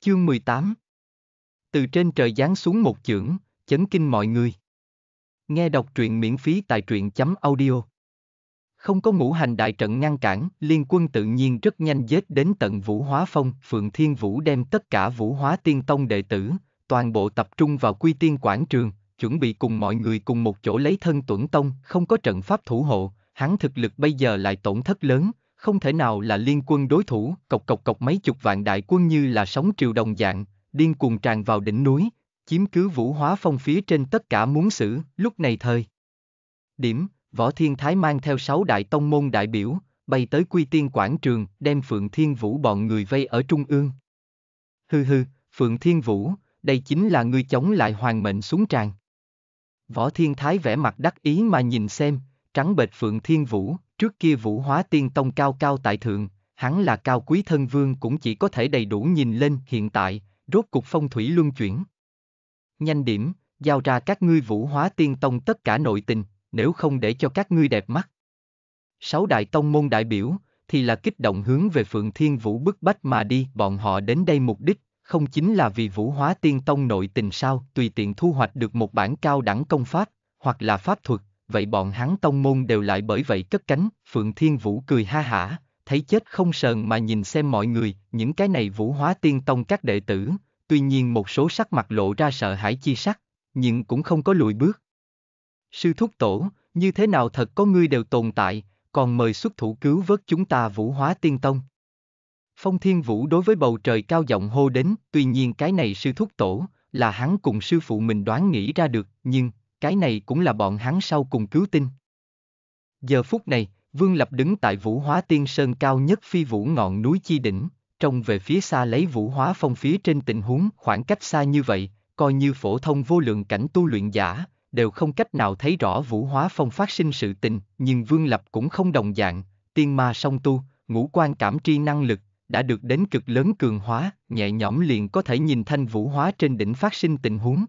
Chương 18 Từ trên trời giáng xuống một chưởng, chấn kinh mọi người. Nghe đọc truyện miễn phí tại truyện chấm audio. Không có ngũ hành đại trận ngăn cản, liên quân tự nhiên rất nhanh dết đến tận Vũ Hóa Phong, Phượng Thiên Vũ đem tất cả Vũ Hóa Tiên Tông đệ tử, toàn bộ tập trung vào quy tiên quảng trường, chuẩn bị cùng mọi người cùng một chỗ lấy thân tuẩn tông, không có trận pháp thủ hộ, hắn thực lực bây giờ lại tổn thất lớn, không thể nào là liên quân đối thủ, cộc cộc cộc mấy chục vạn đại quân như là sóng triều đồng dạng, điên cuồng tràn vào đỉnh núi, chiếm cứ vũ hóa phong phía trên tất cả muốn xử, lúc này thời. Điểm, Võ Thiên Thái mang theo sáu đại tông môn đại biểu, bay tới quy tiên quảng trường, đem Phượng Thiên Vũ bọn người vây ở trung ương. Hư hư, Phượng Thiên Vũ, đây chính là người chống lại hoàng mệnh xuống tràn. Võ Thiên Thái vẻ mặt đắc ý mà nhìn xem, trắng bệch Phượng Thiên Vũ, trước kia Vũ Hóa Tiên Tông cao cao tại thượng, hắn là cao quý thân vương cũng chỉ có thể đầy đủ nhìn lên hiện tại, rốt cục phong thủy luân chuyển. Nhanh điểm, giao ra các ngươi Vũ Hóa Tiên Tông tất cả nội tình, nếu không để cho các ngươi đẹp mắt. Sáu đại tông môn đại biểu, thì là kích động hướng về Phượng Thiên Vũ bức bách mà đi, bọn họ đến đây mục đích không chính là vì vũ hóa tiên tông nội tình sao tùy tiện thu hoạch được một bản cao đẳng công pháp, hoặc là pháp thuật, vậy bọn hắn tông môn đều lại bởi vậy cất cánh, Phượng Thiên Vũ cười ha hả, thấy chết không sờn mà nhìn xem mọi người, những cái này vũ hóa tiên tông các đệ tử, tuy nhiên một số sắc mặt lộ ra sợ hãi chi sắc, nhưng cũng không có lùi bước. Sư thúc tổ, như thế nào thật có ngươi đều tồn tại, còn mời xuất thủ cứu vớt chúng ta vũ hóa tiên tông. Phong Thiên Vũ đối với bầu trời cao giọng hô đến, tuy nhiên cái này sư thúc tổ, là hắn cùng sư phụ mình đoán nghĩ ra được, nhưng, cái này cũng là bọn hắn sau cùng cứu tinh. Giờ phút này, Vương Lập đứng tại Vũ Hóa Tiên Sơn cao nhất phi vũ ngọn núi chi đỉnh, trông về phía xa lấy Vũ Hóa Phong phía trên tình huống khoảng cách xa như vậy, coi như phổ thông vô lượng cảnh tu luyện giả, đều không cách nào thấy rõ Vũ Hóa Phong phát sinh sự tình, nhưng Vương Lập cũng không đồng dạng, tiên ma song tu, ngũ quan cảm tri năng lực, đã được đến cực lớn cường hóa, nhẹ nhõm liền có thể nhìn thanh vũ hóa trên đỉnh phát sinh tình huống.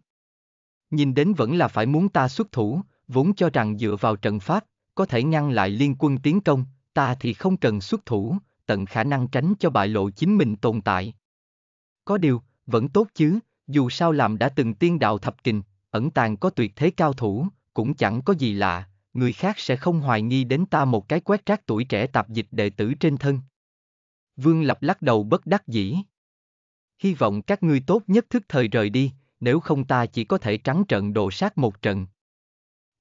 Nhìn đến vẫn là phải muốn ta xuất thủ, vốn cho rằng dựa vào trận pháp, có thể ngăn lại liên quân tiến công, ta thì không cần xuất thủ, tận khả năng tránh cho bại lộ chính mình tồn tại. Có điều, vẫn tốt chứ, dù sao làm đã từng tiên đạo thập kình, ẩn tàng có tuyệt thế cao thủ, cũng chẳng có gì lạ, người khác sẽ không hoài nghi đến ta một cái quét rác tuổi trẻ tạp dịch đệ tử trên thân. Vương Lập lắc đầu bất đắc dĩ. Hy vọng các ngươi tốt nhất thức thời rời đi, nếu không ta chỉ có thể trắng trận đổ sát một trận.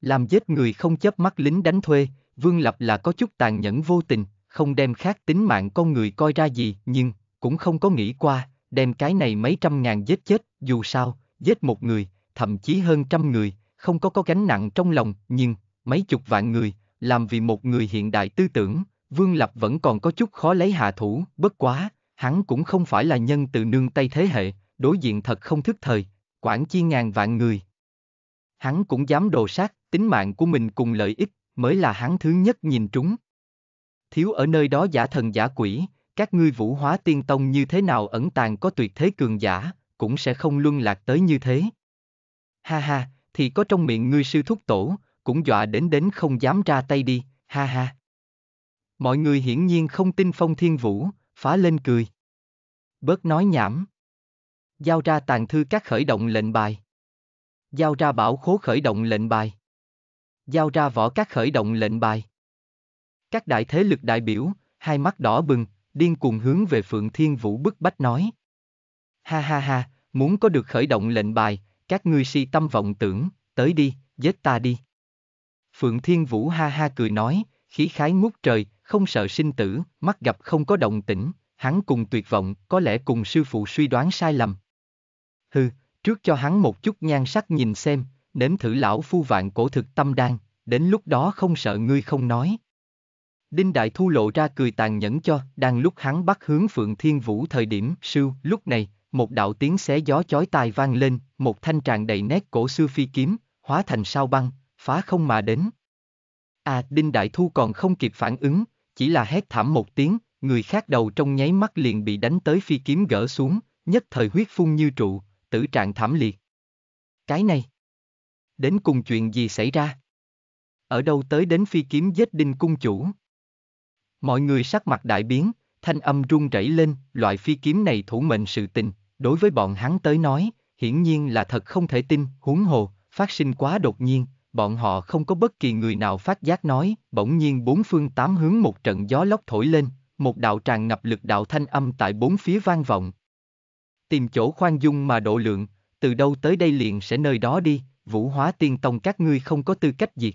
Làm giết người không chớp mắt lính đánh thuê, Vương Lập là có chút tàn nhẫn vô tình, không đem khác tính mạng con người coi ra gì, nhưng, cũng không có nghĩ qua, đem cái này mấy trăm ngàn giết chết, dù sao, giết một người, thậm chí hơn trăm người, không có có gánh nặng trong lòng, nhưng, mấy chục vạn người, làm vì một người hiện đại tư tưởng, Vương Lập vẫn còn có chút khó lấy hạ thủ, bất quá, hắn cũng không phải là nhân từ nương tay thế hệ, đối diện thật không thức thời, quản chi ngàn vạn người. Hắn cũng dám đồ sát, tính mạng của mình cùng lợi ích, mới là hắn thứ nhất nhìn trúng. Thiếu ở nơi đó giả thần giả quỷ, các ngươi vũ hóa tiên tông như thế nào ẩn tàng có tuyệt thế cường giả, cũng sẽ không luân lạc tới như thế. Ha ha, thì có trong miệng ngươi sư thúc tổ, cũng dọa đến đến không dám ra tay đi, ha ha. Mọi người hiển nhiên không tin Phong Thiên Vũ, phá lên cười. Bớt nói nhảm. Giao ra tàn thư các khởi động lệnh bài. Giao ra bảo khố khởi động lệnh bài. Giao ra võ các khởi động lệnh bài. Các đại thế lực đại biểu, hai mắt đỏ bừng, điên cuồng hướng về Phượng Thiên Vũ bức bách nói. Ha ha ha, muốn có được khởi động lệnh bài, các ngươi si tâm vọng tưởng, tới đi, giết ta đi. Phượng Thiên Vũ ha ha cười nói, khí khái ngút trời, không sợ sinh tử, mắt gặp không có động tĩnh, hắn cùng tuyệt vọng, có lẽ cùng sư phụ suy đoán sai lầm. Hừ, trước cho hắn một chút nhan sắc nhìn xem, nếm thử lão phu vạn cổ thực tâm đan, đến lúc đó không sợ ngươi không nói. Đinh Đại Thu lộ ra cười tàn nhẫn cho, đang lúc hắn bắt hướng Phượng Thiên Vũ thời điểm sư, lúc này, một đạo tiếng xé gió chói tai vang lên, một thanh tràng đầy nét cổ xưa phi kiếm, hóa thành sao băng, phá không mà đến. À, Đinh Đại Thu còn không kịp phản ứng, chỉ là hét thảm một tiếng, người khác đầu trong nháy mắt liền bị đánh tới phi kiếm gỡ xuống, nhất thời huyết phun như trụ, tử trạng thảm liệt. Cái này, đến cùng chuyện gì xảy ra? Ở đâu tới đến phi kiếm giết đinh cung chủ? Mọi người sắc mặt đại biến, thanh âm rung rẩy lên, loại phi kiếm này thủ mệnh sự tình, đối với bọn hắn tới nói, hiển nhiên là thật không thể tin, huống hồ, phát sinh quá đột nhiên, bọn họ không có bất kỳ người nào phát giác nói, bỗng nhiên bốn phương tám hướng một trận gió lốc thổi lên, một đạo tràn ngập lực đạo thanh âm tại bốn phía vang vọng. Tìm chỗ khoan dung mà độ lượng, từ đâu tới đây liền sẽ nơi đó đi, vũ hóa tiên tông các ngươi không có tư cách diệt.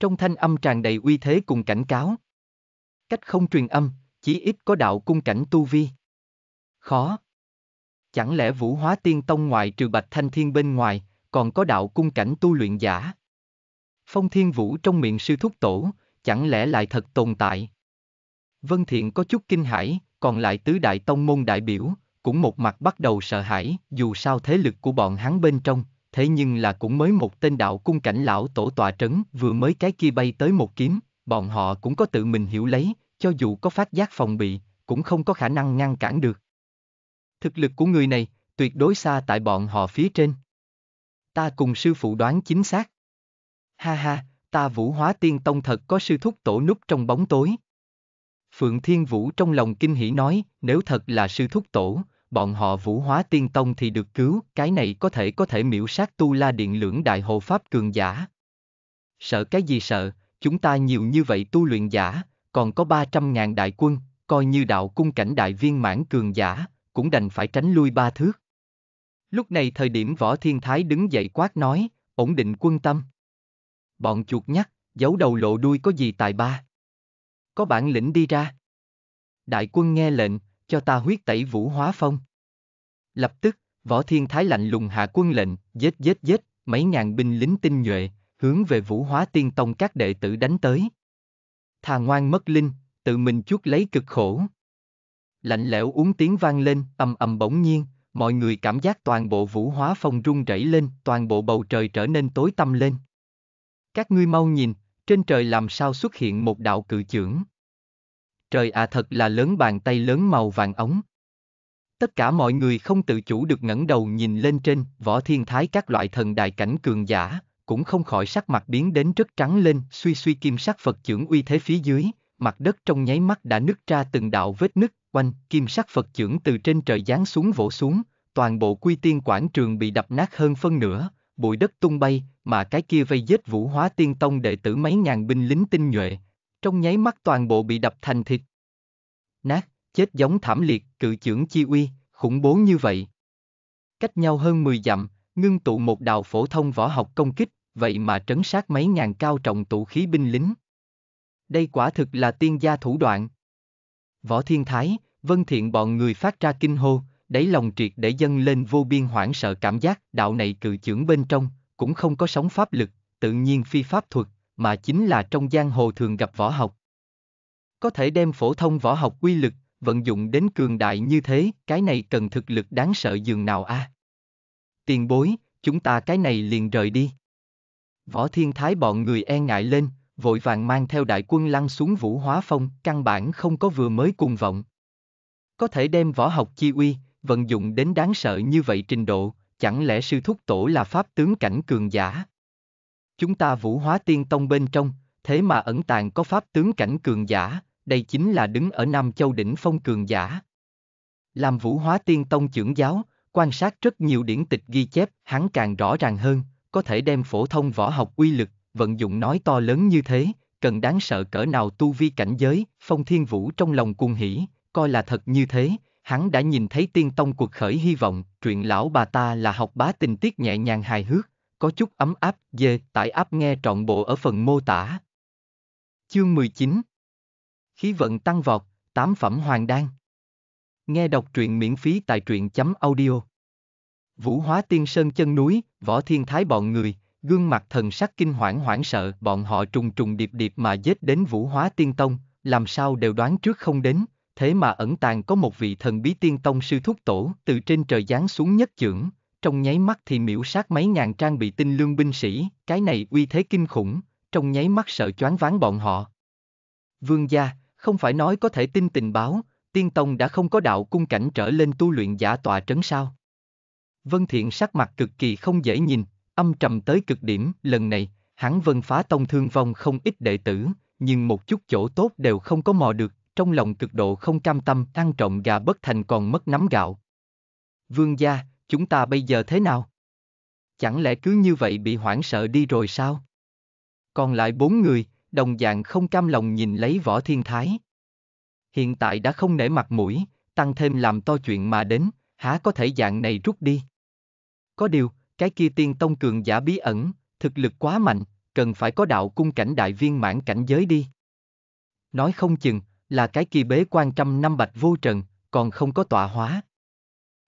Trong thanh âm tràn đầy uy thế cùng cảnh cáo. Cách không truyền âm, chỉ ít có đạo cung cảnh tu vi. Khó. Chẳng lẽ vũ hóa tiên tông ngoại trừ bạch thanh thiên bên ngoài, còn có đạo cung cảnh tu luyện giả. Phong Thiên Vũ trong miệng sư thúc tổ, chẳng lẽ lại thật tồn tại? Vân Thiện có chút kinh hãi, còn lại tứ đại tông môn đại biểu, cũng một mặt bắt đầu sợ hãi, dù sao thế lực của bọn hắn bên trong, thế nhưng là cũng mới một tên đạo cung cảnh lão tổ tòa trấn vừa mới cái kia bay tới một kiếm, bọn họ cũng có tự mình hiểu lấy, cho dù có phát giác phòng bị, cũng không có khả năng ngăn cản được. Thực lực của người này, tuyệt đối xa tại bọn họ phía trên ta cùng sư phụ đoán chính xác. Ha ha, ta vũ hóa tiên tông thật có sư thúc tổ núp trong bóng tối. Phượng Thiên Vũ trong lòng kinh hỉ nói, nếu thật là sư thúc tổ, bọn họ vũ hóa tiên tông thì được cứu, cái này có thể có thể miễu sát tu la điện lưỡng đại hộ pháp cường giả. Sợ cái gì sợ, chúng ta nhiều như vậy tu luyện giả, còn có 300.000 đại quân, coi như đạo cung cảnh đại viên mãn cường giả, cũng đành phải tránh lui ba thước. Lúc này thời điểm Võ Thiên Thái đứng dậy quát nói, ổn định quân tâm. Bọn chuột nhắc, giấu đầu lộ đuôi có gì tài ba. Có bản lĩnh đi ra. Đại quân nghe lệnh, cho ta huyết tẩy vũ hóa phong. Lập tức, Võ Thiên Thái lạnh lùng hạ quân lệnh, giết giết giết, mấy ngàn binh lính tinh nhuệ, hướng về vũ hóa tiên tông các đệ tử đánh tới. Thà ngoan mất linh, tự mình chuốc lấy cực khổ. Lạnh lẽo uống tiếng vang lên, ầm ầm bỗng nhiên, mọi người cảm giác toàn bộ vũ hóa phong rung rẩy lên, toàn bộ bầu trời trở nên tối tăm lên. Các ngươi mau nhìn, trên trời làm sao xuất hiện một đạo cự trưởng. Trời à thật là lớn bàn tay lớn màu vàng ống. Tất cả mọi người không tự chủ được ngẩng đầu nhìn lên trên, võ thiên thái các loại thần đại cảnh cường giả, cũng không khỏi sắc mặt biến đến rất trắng lên, suy suy kim sắc Phật trưởng uy thế phía dưới, mặt đất trong nháy mắt đã nứt ra từng đạo vết nứt, quanh, kim sắc Phật chưởng từ trên trời giáng xuống vỗ xuống, toàn bộ quy tiên quảng trường bị đập nát hơn phân nửa, bụi đất tung bay, mà cái kia vây giết vũ hóa tiên tông đệ tử mấy ngàn binh lính tinh nhuệ, trong nháy mắt toàn bộ bị đập thành thịt. Nát, chết giống thảm liệt, cự trưởng chi uy, khủng bố như vậy. Cách nhau hơn 10 dặm, ngưng tụ một đào phổ thông võ học công kích, vậy mà trấn sát mấy ngàn cao trọng tụ khí binh lính đây quả thực là tiên gia thủ đoạn. Võ Thiên Thái, Vân Thiện bọn người phát ra kinh hô, đẩy lòng triệt để dâng lên vô biên hoảng sợ cảm giác đạo này cự trưởng bên trong, cũng không có sóng pháp lực, tự nhiên phi pháp thuật, mà chính là trong giang hồ thường gặp võ học. Có thể đem phổ thông võ học quy lực, vận dụng đến cường đại như thế, cái này cần thực lực đáng sợ dường nào a? À? Tiền bối, chúng ta cái này liền rời đi. Võ Thiên Thái bọn người e ngại lên, vội vàng mang theo đại quân lăn xuống Vũ Hóa Phong, căn bản không có vừa mới cùng vọng. Có thể đem võ học chi uy, vận dụng đến đáng sợ như vậy trình độ, chẳng lẽ sư thúc tổ là pháp tướng cảnh cường giả? Chúng ta Vũ Hóa Tiên Tông bên trong, thế mà ẩn tàng có pháp tướng cảnh cường giả, đây chính là đứng ở Nam Châu đỉnh phong cường giả. Làm Vũ Hóa Tiên Tông trưởng giáo, quan sát rất nhiều điển tịch ghi chép, hắn càng rõ ràng hơn, có thể đem phổ thông võ học uy lực vận dụng nói to lớn như thế, cần đáng sợ cỡ nào tu vi cảnh giới, phong thiên vũ trong lòng cuồng hỉ, coi là thật như thế, hắn đã nhìn thấy tiên tông cuộc khởi hy vọng, truyện lão bà ta là học bá tình tiết nhẹ nhàng hài hước, có chút ấm áp, dê, tải áp nghe trọn bộ ở phần mô tả. Chương 19 Khí vận tăng vọt, tám phẩm hoàng đan. Nghe đọc truyện miễn phí tại truyện chấm audio. Vũ hóa tiên sơn chân núi, võ thiên thái bọn người, gương mặt thần sắc kinh hoảng hoảng sợ, bọn họ trùng trùng điệp điệp mà giết đến Vũ Hóa Tiên Tông, làm sao đều đoán trước không đến, thế mà ẩn tàng có một vị thần bí tiên tông sư thúc tổ từ trên trời giáng xuống nhất chưởng, trong nháy mắt thì miễu sát mấy ngàn trang bị tinh lương binh sĩ, cái này uy thế kinh khủng, trong nháy mắt sợ choáng váng bọn họ. Vương gia, không phải nói có thể tin tình báo, tiên tông đã không có đạo cung cảnh trở lên tu luyện giả tọa trấn sao. Vân Thiện sắc mặt cực kỳ không dễ nhìn, âm trầm tới cực điểm, lần này, hắn vân phá tông thương vong không ít đệ tử, nhưng một chút chỗ tốt đều không có mò được, trong lòng cực độ không cam tâm, ăn trộm gà bất thành còn mất nắm gạo. Vương gia, chúng ta bây giờ thế nào? Chẳng lẽ cứ như vậy bị hoảng sợ đi rồi sao? Còn lại bốn người, đồng dạng không cam lòng nhìn lấy võ thiên thái. Hiện tại đã không nể mặt mũi, tăng thêm làm to chuyện mà đến, há có thể dạng này rút đi. Có điều, cái kia tiên tông cường giả bí ẩn, thực lực quá mạnh, cần phải có đạo cung cảnh đại viên mãn cảnh giới đi. Nói không chừng, là cái kia bế quan trăm năm bạch vô trần, còn không có tọa hóa.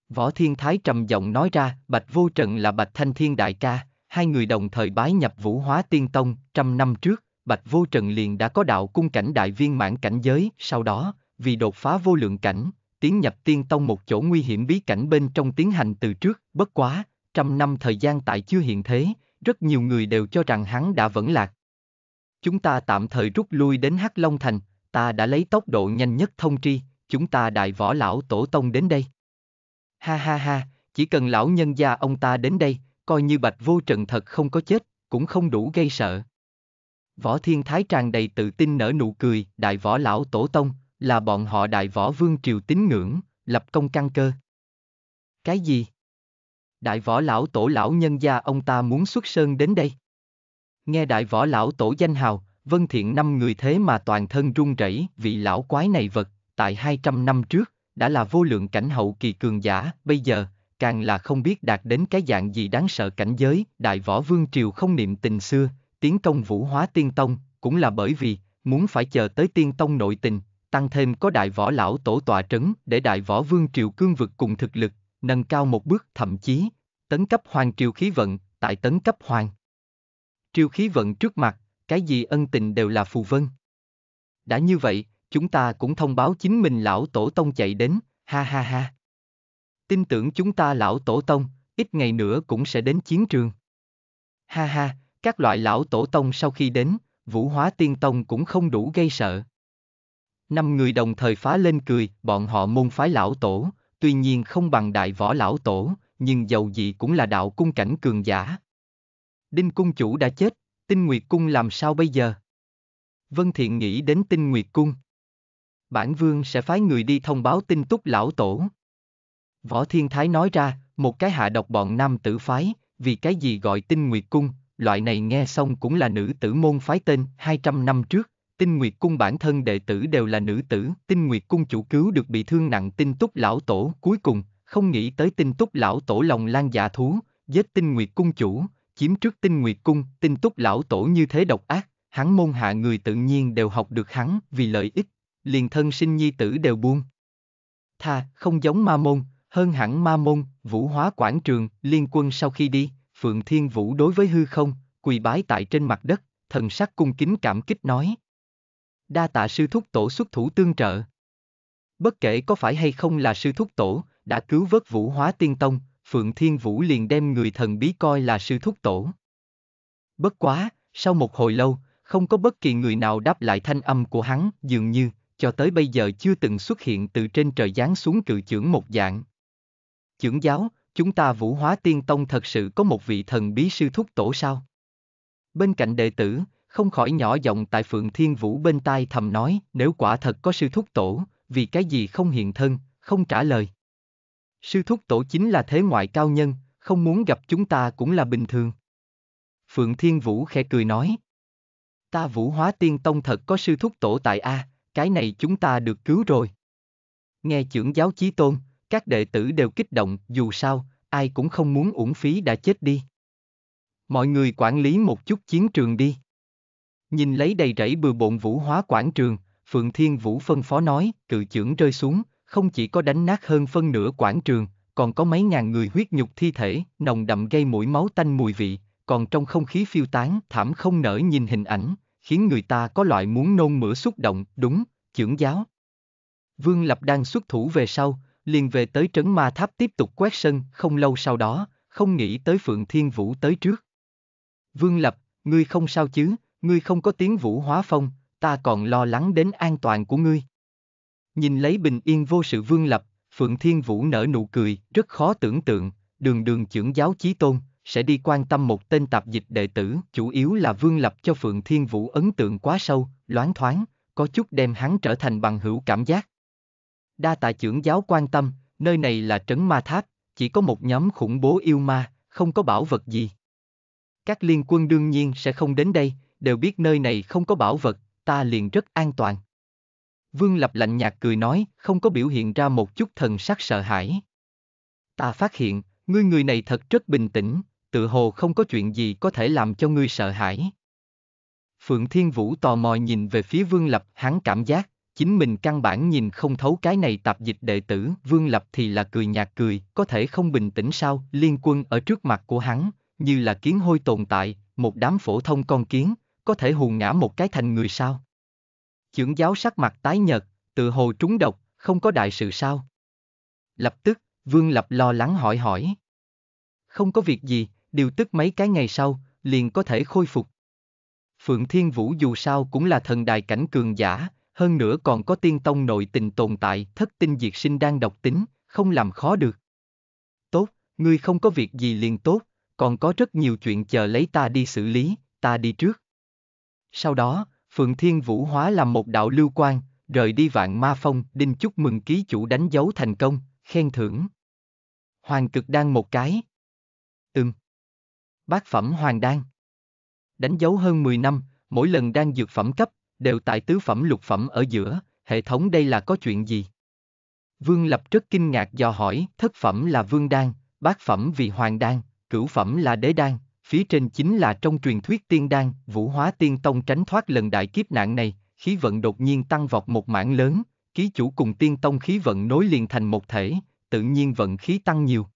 Võ Thiên Thái trầm giọng nói ra, Bạch Vô Trần là Bạch Thanh Thiên Đại ca, hai người đồng thời bái nhập Vũ Hóa Tiên Tông, trăm năm trước, Bạch Vô Trần liền đã có đạo cung cảnh đại viên mãn cảnh giới, sau đó, vì đột phá vô lượng cảnh, tiến nhập Tiên Tông một chỗ nguy hiểm bí cảnh bên trong tiến hành từ trước, bất quá, 800 năm thời gian tại chưa hiện thế, rất nhiều người đều cho rằng hắn đã vẫn lạc. Chúng ta tạm thời rút lui đến Hắc Long Thành, ta đã lấy tốc độ nhanh nhất thông tri, chúng ta đại võ lão tổ tông đến đây. Ha ha ha, chỉ cần lão nhân gia ông ta đến đây, coi như bạch vô trần thật không có chết, cũng không đủ gây sợ. Võ Thiên Thái tràn đầy tự tin nở nụ cười, đại võ lão tổ tông, là bọn họ đại võ vương triều tín ngưỡng, lập công căn cơ. Cái gì? đại võ lão tổ lão nhân gia ông ta muốn xuất sơn đến đây. Nghe đại võ lão tổ danh hào, vân thiện năm người thế mà toàn thân run rẩy, vị lão quái này vật, tại 200 năm trước, đã là vô lượng cảnh hậu kỳ cường giả, bây giờ, càng là không biết đạt đến cái dạng gì đáng sợ cảnh giới, đại võ vương triều không niệm tình xưa, tiến công vũ hóa tiên tông, cũng là bởi vì, muốn phải chờ tới tiên tông nội tình, tăng thêm có đại võ lão tổ tòa trấn để đại võ vương triều cương vực cùng thực lực, nâng cao một bước thậm chí, tấn cấp hoàng triều khí vận, tại tấn cấp hoàng. Triều khí vận trước mặt, cái gì ân tình đều là phù vân. Đã như vậy, chúng ta cũng thông báo chính mình lão tổ tông chạy đến, ha ha ha. Tin tưởng chúng ta lão tổ tông, ít ngày nữa cũng sẽ đến chiến trường. Ha ha, các loại lão tổ tông sau khi đến, vũ hóa tiên tông cũng không đủ gây sợ. Năm người đồng thời phá lên cười, bọn họ môn phái lão tổ, tuy nhiên không bằng đại võ lão tổ, nhưng dầu gì cũng là đạo cung cảnh cường giả. Đinh cung chủ đã chết, tinh nguyệt cung làm sao bây giờ? Vân Thiện nghĩ đến tinh nguyệt cung. Bản vương sẽ phái người đi thông báo tin túc lão tổ. Võ Thiên Thái nói ra, một cái hạ độc bọn nam tử phái, vì cái gì gọi tinh nguyệt cung, loại này nghe xong cũng là nữ tử môn phái tên 200 năm trước, tinh nguyệt cung bản thân đệ tử đều là nữ tử, tinh nguyệt cung chủ cứu được bị thương nặng tinh túc lão tổ, cuối cùng, không nghĩ tới tinh túc lão tổ lòng lan dạ thú, giết tinh nguyệt cung chủ, chiếm trước tinh nguyệt cung, tinh túc lão tổ như thế độc ác, hắn môn hạ người tự nhiên đều học được hắn vì lợi ích, liền thân sinh nhi tử đều buông. Tha, không giống ma môn, hơn hẳn ma môn, vũ hóa quảng trường, liên quân sau khi đi, Phượng Thiên Vũ đối với hư không, quỳ bái tại trên mặt đất, thần sắc cung kính cảm kích nói đa tạ sư thúc tổ xuất thủ tương trợ. Bất kể có phải hay không là sư thúc tổ, đã cứu vớt vũ hóa tiên tông, Phượng Thiên Vũ liền đem người thần bí coi là sư thúc tổ. Bất quá, sau một hồi lâu, không có bất kỳ người nào đáp lại thanh âm của hắn, dường như, cho tới bây giờ chưa từng xuất hiện từ trên trời giáng xuống cự trưởng một dạng. Chưởng giáo, chúng ta vũ hóa tiên tông thật sự có một vị thần bí sư thúc tổ sao? Bên cạnh đệ tử, không khỏi nhỏ giọng tại Phượng Thiên Vũ bên tai thầm nói, nếu quả thật có sư thúc tổ, vì cái gì không hiện thân, không trả lời. Sư thúc tổ chính là thế ngoại cao nhân, không muốn gặp chúng ta cũng là bình thường. Phượng Thiên Vũ khẽ cười nói. Ta vũ hóa tiên tông thật có sư thúc tổ tại A, cái này chúng ta được cứu rồi. Nghe trưởng giáo chí tôn, các đệ tử đều kích động, dù sao, ai cũng không muốn uổng phí đã chết đi. Mọi người quản lý một chút chiến trường đi. Nhìn lấy đầy rẫy bừa bộn vũ hóa quảng trường, Phượng Thiên Vũ phân phó nói, cự trưởng rơi xuống, không chỉ có đánh nát hơn phân nửa quảng trường, còn có mấy ngàn người huyết nhục thi thể, nồng đậm gây mũi máu tanh mùi vị, còn trong không khí phiêu tán, thảm không nở nhìn hình ảnh, khiến người ta có loại muốn nôn mửa xúc động, đúng, trưởng giáo. Vương Lập đang xuất thủ về sau, liền về tới trấn ma tháp tiếp tục quét sân, không lâu sau đó, không nghĩ tới Phượng Thiên Vũ tới trước. Vương Lập, ngươi không sao chứ, ngươi không có tiếng vũ hóa phong, ta còn lo lắng đến an toàn của ngươi. Nhìn lấy bình yên vô sự vương lập, Phượng Thiên Vũ nở nụ cười, rất khó tưởng tượng, đường đường trưởng giáo chí tôn, sẽ đi quan tâm một tên tạp dịch đệ tử, chủ yếu là vương lập cho Phượng Thiên Vũ ấn tượng quá sâu, loáng thoáng, có chút đem hắn trở thành bằng hữu cảm giác. Đa tạ trưởng giáo quan tâm, nơi này là trấn ma tháp, chỉ có một nhóm khủng bố yêu ma, không có bảo vật gì. Các liên quân đương nhiên sẽ không đến đây, đều biết nơi này không có bảo vật, ta liền rất an toàn. Vương Lập lạnh nhạt cười nói, không có biểu hiện ra một chút thần sắc sợ hãi. Ta phát hiện, ngươi người này thật rất bình tĩnh, tự hồ không có chuyện gì có thể làm cho ngươi sợ hãi. Phượng Thiên Vũ tò mò nhìn về phía Vương Lập, hắn cảm giác, chính mình căn bản nhìn không thấu cái này tạp dịch đệ tử, Vương Lập thì là cười nhạt cười, có thể không bình tĩnh sao, liên quân ở trước mặt của hắn, như là kiến hôi tồn tại, một đám phổ thông con kiến, có thể hù ngã một cái thành người sao? Chưởng giáo sắc mặt tái nhợt, tự hồ trúng độc, không có đại sự sao? Lập tức, Vương Lập lo lắng hỏi hỏi. Không có việc gì, điều tức mấy cái ngày sau, liền có thể khôi phục. Phượng Thiên Vũ dù sao cũng là thần đài cảnh cường giả, hơn nữa còn có tiên tông nội tình tồn tại, thất tinh diệt sinh đang độc tính, không làm khó được. Tốt, ngươi không có việc gì liền tốt, còn có rất nhiều chuyện chờ lấy ta đi xử lý, ta đi trước. Sau đó, Phượng Thiên Vũ hóa làm một đạo lưu quan, rời đi vạn ma phong, đinh chúc mừng ký chủ đánh dấu thành công, khen thưởng. Hoàng cực đan một cái. Ừm. Bác phẩm hoàng đan. Đánh dấu hơn 10 năm, mỗi lần đang dược phẩm cấp, đều tại tứ phẩm lục phẩm ở giữa, hệ thống đây là có chuyện gì? Vương Lập rất kinh ngạc do hỏi, thất phẩm là vương đan, bát phẩm vì hoàng đan, cửu phẩm là đế đan, phía trên chính là trong truyền thuyết tiên đan, vũ hóa tiên tông tránh thoát lần đại kiếp nạn này, khí vận đột nhiên tăng vọt một mảng lớn, ký chủ cùng tiên tông khí vận nối liền thành một thể, tự nhiên vận khí tăng nhiều.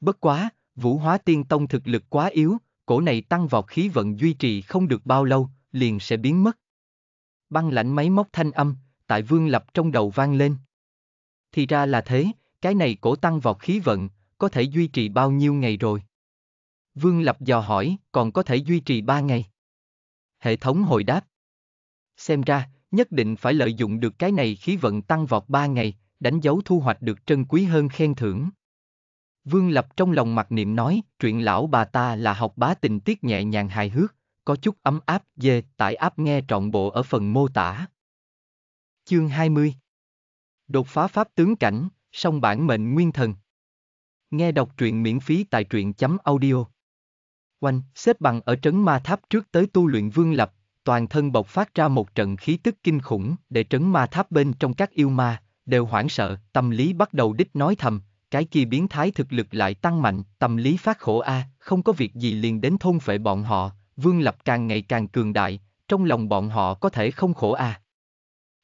Bất quá, vũ hóa tiên tông thực lực quá yếu, cổ này tăng vọt khí vận duy trì không được bao lâu, liền sẽ biến mất. Băng lãnh máy móc thanh âm, tại vương lập trong đầu vang lên. Thì ra là thế, cái này cổ tăng vọt khí vận, có thể duy trì bao nhiêu ngày rồi. Vương Lập dò hỏi, còn có thể duy trì 3 ngày. Hệ thống hồi đáp. Xem ra, nhất định phải lợi dụng được cái này khí vận tăng vọt 3 ngày, đánh dấu thu hoạch được trân quý hơn khen thưởng. Vương Lập trong lòng mặc niệm nói, truyện lão bà ta là học bá tình tiết nhẹ nhàng hài hước, có chút ấm áp, dê, tải áp nghe trọn bộ ở phần mô tả. Chương 20 Đột phá pháp tướng cảnh, song bản mệnh nguyên thần. Nghe đọc truyện miễn phí tại truyện chấm audio. Oanh, xếp bằng ở trấn ma tháp trước tới tu luyện vương lập, toàn thân bộc phát ra một trận khí tức kinh khủng để trấn ma tháp bên trong các yêu ma, đều hoảng sợ, tâm lý bắt đầu đích nói thầm, cái kia biến thái thực lực lại tăng mạnh, tâm lý phát khổ a, à, không có việc gì liền đến thôn phệ bọn họ, vương lập càng ngày càng cường đại, trong lòng bọn họ có thể không khổ a. À.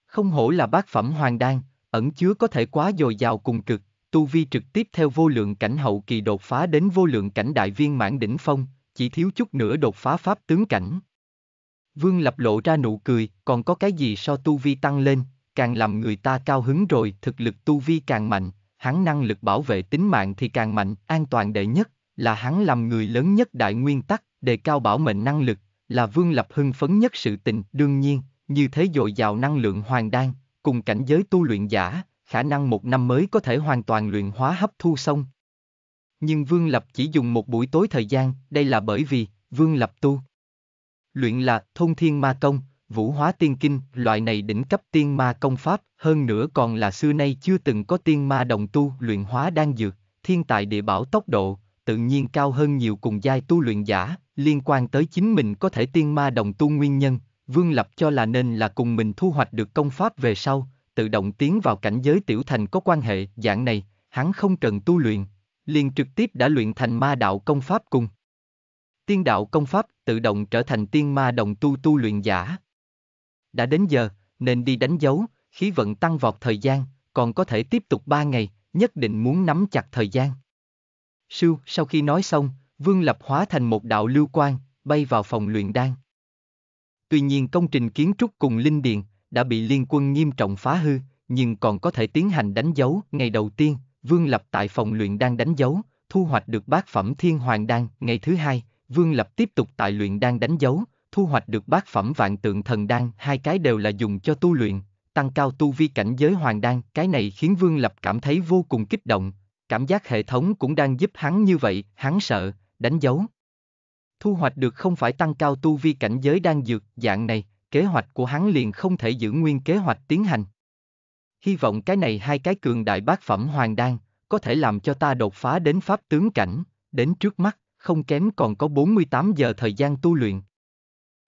Không hổ là bác phẩm hoàng đan, ẩn chứa có thể quá dồi dào cùng cực, tu vi trực tiếp theo vô lượng cảnh hậu kỳ đột phá đến vô lượng cảnh đại viên mãn đỉnh phong, chỉ thiếu chút nữa đột phá pháp tướng cảnh. Vương Lập lộ ra nụ cười, còn có cái gì so tu vi tăng lên, càng làm người ta cao hứng rồi, thực lực tu vi càng mạnh, hắn năng lực bảo vệ tính mạng thì càng mạnh, an toàn đệ nhất, là hắn làm người lớn nhất đại nguyên tắc, đề cao bảo mệnh năng lực, là Vương Lập hưng phấn nhất sự tình, đương nhiên, như thế dồi dào năng lượng hoàng đan, cùng cảnh giới tu luyện giả, khả năng một năm mới có thể hoàn toàn luyện hóa hấp thu xong, nhưng Vương Lập chỉ dùng một buổi tối thời gian, đây là bởi vì, Vương Lập tu. Luyện là thông Thiên Ma Công, Vũ Hóa Tiên Kinh, loại này đỉnh cấp tiên ma công pháp, hơn nữa còn là xưa nay chưa từng có tiên ma đồng tu luyện hóa đang dược, thiên tài địa bảo tốc độ, tự nhiên cao hơn nhiều cùng giai tu luyện giả, liên quan tới chính mình có thể tiên ma đồng tu nguyên nhân, Vương Lập cho là nên là cùng mình thu hoạch được công pháp về sau, tự động tiến vào cảnh giới tiểu thành có quan hệ, dạng này, hắn không cần tu luyện, liền trực tiếp đã luyện thành ma đạo công pháp cùng. Tiên đạo công pháp tự động trở thành tiên ma đồng tu tu luyện giả. Đã đến giờ, nên đi đánh dấu, khí vận tăng vọt thời gian, còn có thể tiếp tục ba ngày, nhất định muốn nắm chặt thời gian. Sưu, sau khi nói xong, Vương Lập hóa thành một đạo lưu quan, bay vào phòng luyện đan. Tuy nhiên công trình kiến trúc cùng linh điện đã bị liên quân nghiêm trọng phá hư, nhưng còn có thể tiến hành đánh dấu ngày đầu tiên, Vương Lập tại phòng luyện đang đánh dấu, thu hoạch được bát phẩm thiên hoàng đan. Ngày thứ hai, Vương Lập tiếp tục tại luyện đan đánh dấu, thu hoạch được bát phẩm vạn tượng thần đan. Hai cái đều là dùng cho tu luyện, tăng cao tu vi cảnh giới hoàng đan. Cái này khiến Vương Lập cảm thấy vô cùng kích động, cảm giác hệ thống cũng đang giúp hắn như vậy, hắn sợ, đánh dấu. Thu hoạch được không phải tăng cao tu vi cảnh giới đang dược, dạng này, kế hoạch của hắn liền không thể giữ nguyên kế hoạch tiến hành hy vọng cái này hai cái cường đại bát phẩm hoàng đan, có thể làm cho ta đột phá đến pháp tướng cảnh, đến trước mắt, không kém còn có 48 giờ thời gian tu luyện.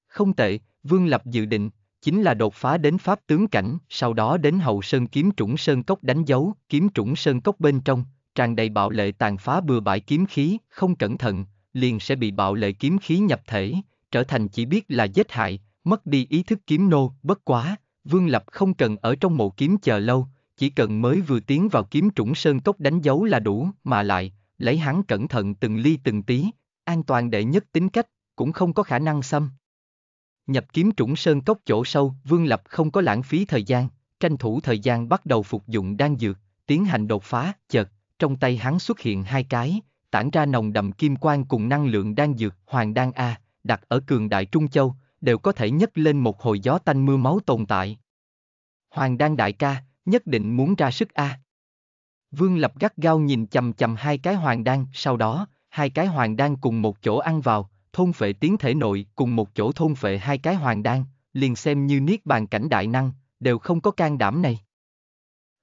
Không tệ, Vương Lập dự định, chính là đột phá đến pháp tướng cảnh, sau đó đến hậu sơn kiếm trũng sơn cốc đánh dấu, kiếm trũng sơn cốc bên trong, tràn đầy bạo lệ tàn phá bừa bãi kiếm khí, không cẩn thận, liền sẽ bị bạo lệ kiếm khí nhập thể, trở thành chỉ biết là giết hại, mất đi ý thức kiếm nô, bất quá, Vương Lập không cần ở trong mộ kiếm chờ lâu, chỉ cần mới vừa tiến vào kiếm trũng sơn cốc đánh dấu là đủ, mà lại, lấy hắn cẩn thận từng ly từng tí, an toàn đệ nhất tính cách, cũng không có khả năng xâm. Nhập kiếm trũng sơn cốc chỗ sâu, Vương Lập không có lãng phí thời gian, tranh thủ thời gian bắt đầu phục dụng đan dược, tiến hành đột phá, chợt, trong tay hắn xuất hiện hai cái, tản ra nồng đậm kim quang cùng năng lượng đan dược, hoàng đan A, đặt ở cường đại Trung Châu, đều có thể nhấc lên một hồi gió tanh mưa máu tồn tại. Hoàng Đan đại ca, nhất định muốn ra sức a. Vương Lập gắt gao nhìn chầm chầm hai cái hoàng đan, sau đó, hai cái hoàng đan cùng một chỗ ăn vào, thôn phệ tiến thể nội cùng một chỗ thôn phệ hai cái hoàng đan, liền xem như niết bàn cảnh đại năng, đều không có can đảm này.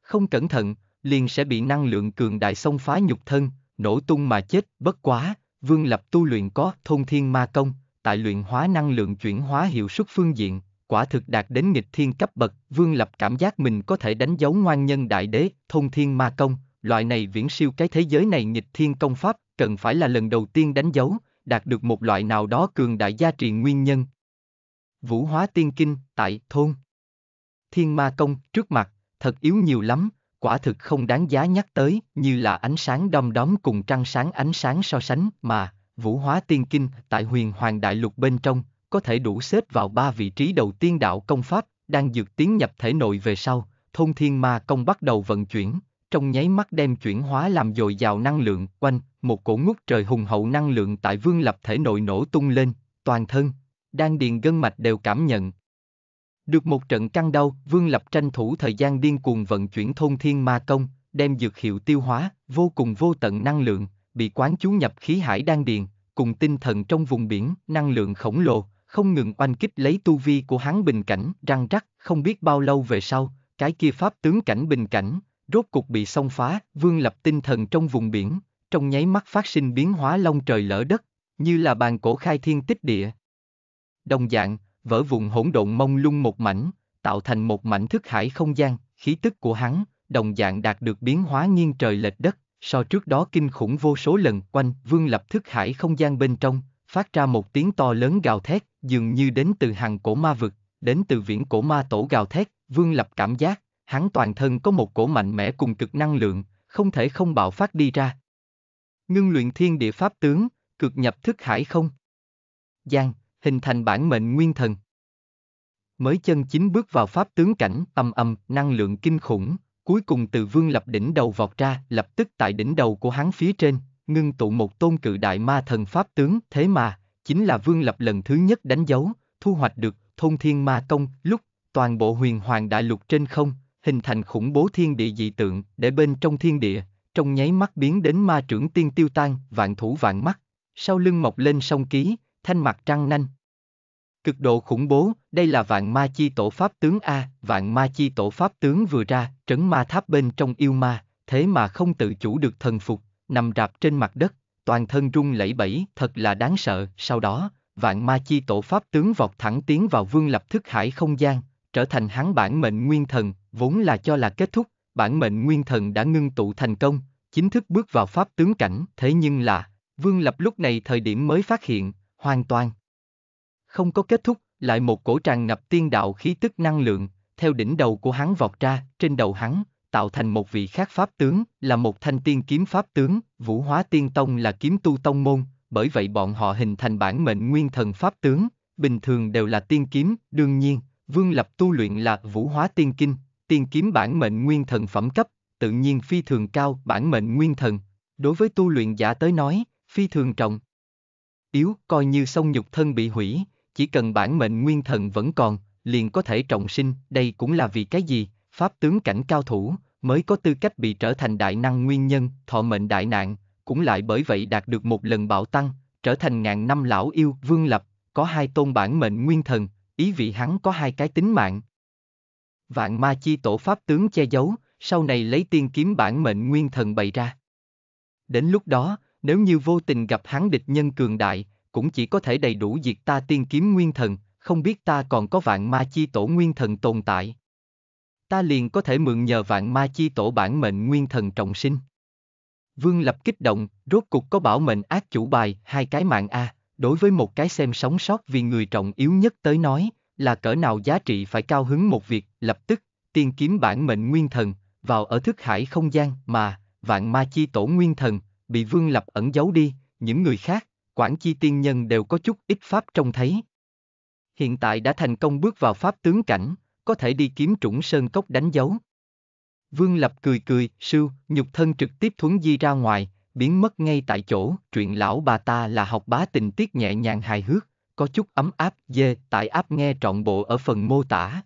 Không cẩn thận, liền sẽ bị năng lượng cường đại xông phá nhục thân, nổ tung mà chết, bất quá, Vương Lập tu luyện có thôn thiên ma công, tại luyện hóa năng lượng chuyển hóa hiệu suất phương diện, quả thực đạt đến nghịch thiên cấp bậc, Vương Lập cảm giác mình có thể đánh dấu ngoan nhân đại đế, thông thiên ma công, loại này viễn siêu cái thế giới này nghịch thiên công pháp, cần phải là lần đầu tiên đánh dấu, đạt được một loại nào đó cường đại gia trì nguyên nhân. Vũ hóa tiên kinh, tại thôn. Thiên ma công, trước mặt, thật yếu nhiều lắm, quả thực không đáng giá nhắc tới, như là ánh sáng đom đóm cùng trăng sáng ánh sáng so sánh mà, Vũ Hóa Tiên Kinh tại huyền hoàng đại lục bên trong, có thể đủ xếp vào ba vị trí đầu tiên đạo công pháp, đang dược tiến nhập thể nội về sau, thôn thiên ma công bắt đầu vận chuyển, trong nháy mắt đem chuyển hóa làm dồi dào năng lượng quanh, một cổ ngút trời hùng hậu năng lượng tại vương lập thể nội nổ tung lên, toàn thân, đang điền gân mạch đều cảm nhận. Được một trận căng đau, vương lập tranh thủ thời gian điên cuồng vận chuyển thôn thiên ma công, đem dược hiệu tiêu hóa, vô cùng vô tận năng lượng, bị quán chú nhập khí hải đan điền, cùng tinh thần trong vùng biển, năng lượng khổng lồ, không ngừng oanh kích lấy tu vi của hắn bình cảnh, răng rắc, không biết bao lâu về sau, cái kia pháp tướng cảnh bình cảnh, rốt cục bị xông phá, vương lập tinh thần trong vùng biển, trong nháy mắt phát sinh biến hóa long trời lỡ đất, như là bàn cổ khai thiên tích địa. Đồng dạng, vỡ vùng hỗn độn mông lung một mảnh, tạo thành một mảnh thức hải không gian, khí tức của hắn, đồng dạng đạt được biến hóa nghiêng trời lệch đất, so trước đó kinh khủng vô số lần quanh vương lập thức hải không gian bên trong, phát ra một tiếng to lớn gào thét, dường như đến từ hàng cổ ma vực, đến từ viễn cổ ma tổ gào thét, vương lập cảm giác, hắn toàn thân có một cổ mạnh mẽ cùng cực năng lượng, không thể không bạo phát đi ra. Ngưng luyện thiên địa pháp tướng, cực nhập thức hải không. gian hình thành bản mệnh nguyên thần. Mới chân chính bước vào pháp tướng cảnh, âm âm, năng lượng kinh khủng, Cuối cùng từ vương lập đỉnh đầu vọt ra, lập tức tại đỉnh đầu của hắn phía trên, ngưng tụ một tôn cự đại ma thần pháp tướng, thế mà, chính là vương lập lần thứ nhất đánh dấu, thu hoạch được thôn thiên ma công, lúc toàn bộ huyền hoàng đại lục trên không, hình thành khủng bố thiên địa dị tượng, để bên trong thiên địa, trong nháy mắt biến đến ma trưởng tiên tiêu tan, vạn thủ vạn mắt, sau lưng mọc lên sông ký, thanh mặt trăng nanh, Cực độ khủng bố, đây là vạn ma chi tổ pháp tướng A, vạn ma chi tổ pháp tướng vừa ra, trấn ma tháp bên trong yêu ma, thế mà không tự chủ được thần phục, nằm rạp trên mặt đất, toàn thân rung lẩy bẩy, thật là đáng sợ, sau đó, vạn ma chi tổ pháp tướng vọt thẳng tiến vào vương lập thức hải không gian, trở thành hắn bản mệnh nguyên thần, vốn là cho là kết thúc, bản mệnh nguyên thần đã ngưng tụ thành công, chính thức bước vào pháp tướng cảnh, thế nhưng là, vương lập lúc này thời điểm mới phát hiện, hoàn toàn, không có kết thúc, lại một cổ tràn ngập tiên đạo khí tức năng lượng, theo đỉnh đầu của hắn vọt ra, trên đầu hắn, tạo thành một vị khác pháp tướng, là một thanh tiên kiếm pháp tướng, Vũ Hóa Tiên Tông là kiếm tu tông môn, bởi vậy bọn họ hình thành bản mệnh nguyên thần pháp tướng, bình thường đều là tiên kiếm, đương nhiên, Vương Lập tu luyện là Vũ Hóa Tiên Kinh, tiên kiếm bản mệnh nguyên thần phẩm cấp, tự nhiên phi thường cao bản mệnh nguyên thần, đối với tu luyện giả tới nói, phi thường trọng. Yếu coi như sông nhục thân bị hủy, chỉ cần bản mệnh nguyên thần vẫn còn, liền có thể trọng sinh, đây cũng là vì cái gì, pháp tướng cảnh cao thủ, mới có tư cách bị trở thành đại năng nguyên nhân, thọ mệnh đại nạn, cũng lại bởi vậy đạt được một lần bạo tăng, trở thành ngàn năm lão yêu, vương lập, có hai tôn bản mệnh nguyên thần, ý vị hắn có hai cái tính mạng. Vạn ma chi tổ pháp tướng che giấu, sau này lấy tiên kiếm bản mệnh nguyên thần bày ra. Đến lúc đó, nếu như vô tình gặp hắn địch nhân cường đại, cũng chỉ có thể đầy đủ diệt ta tiên kiếm nguyên thần, không biết ta còn có vạn ma chi tổ nguyên thần tồn tại. Ta liền có thể mượn nhờ vạn ma chi tổ bản mệnh nguyên thần trọng sinh. Vương Lập kích động, rốt cục có bảo mệnh ác chủ bài, hai cái mạng A, đối với một cái xem sống sót vì người trọng yếu nhất tới nói, là cỡ nào giá trị phải cao hứng một việc, lập tức, tiên kiếm bản mệnh nguyên thần, vào ở thức hải không gian mà, vạn ma chi tổ nguyên thần, bị Vương Lập ẩn giấu đi, những người khác, Quản Chi tiên nhân đều có chút ít pháp trông thấy. Hiện tại đã thành công bước vào pháp tướng cảnh, có thể đi kiếm trũng sơn cốc đánh dấu. Vương Lập cười cười, sư, nhục thân trực tiếp thuấn di ra ngoài, biến mất ngay tại chỗ. Truyện lão bà ta là học bá tình tiết nhẹ nhàng hài hước, có chút ấm áp dê tại áp nghe trọn bộ ở phần mô tả.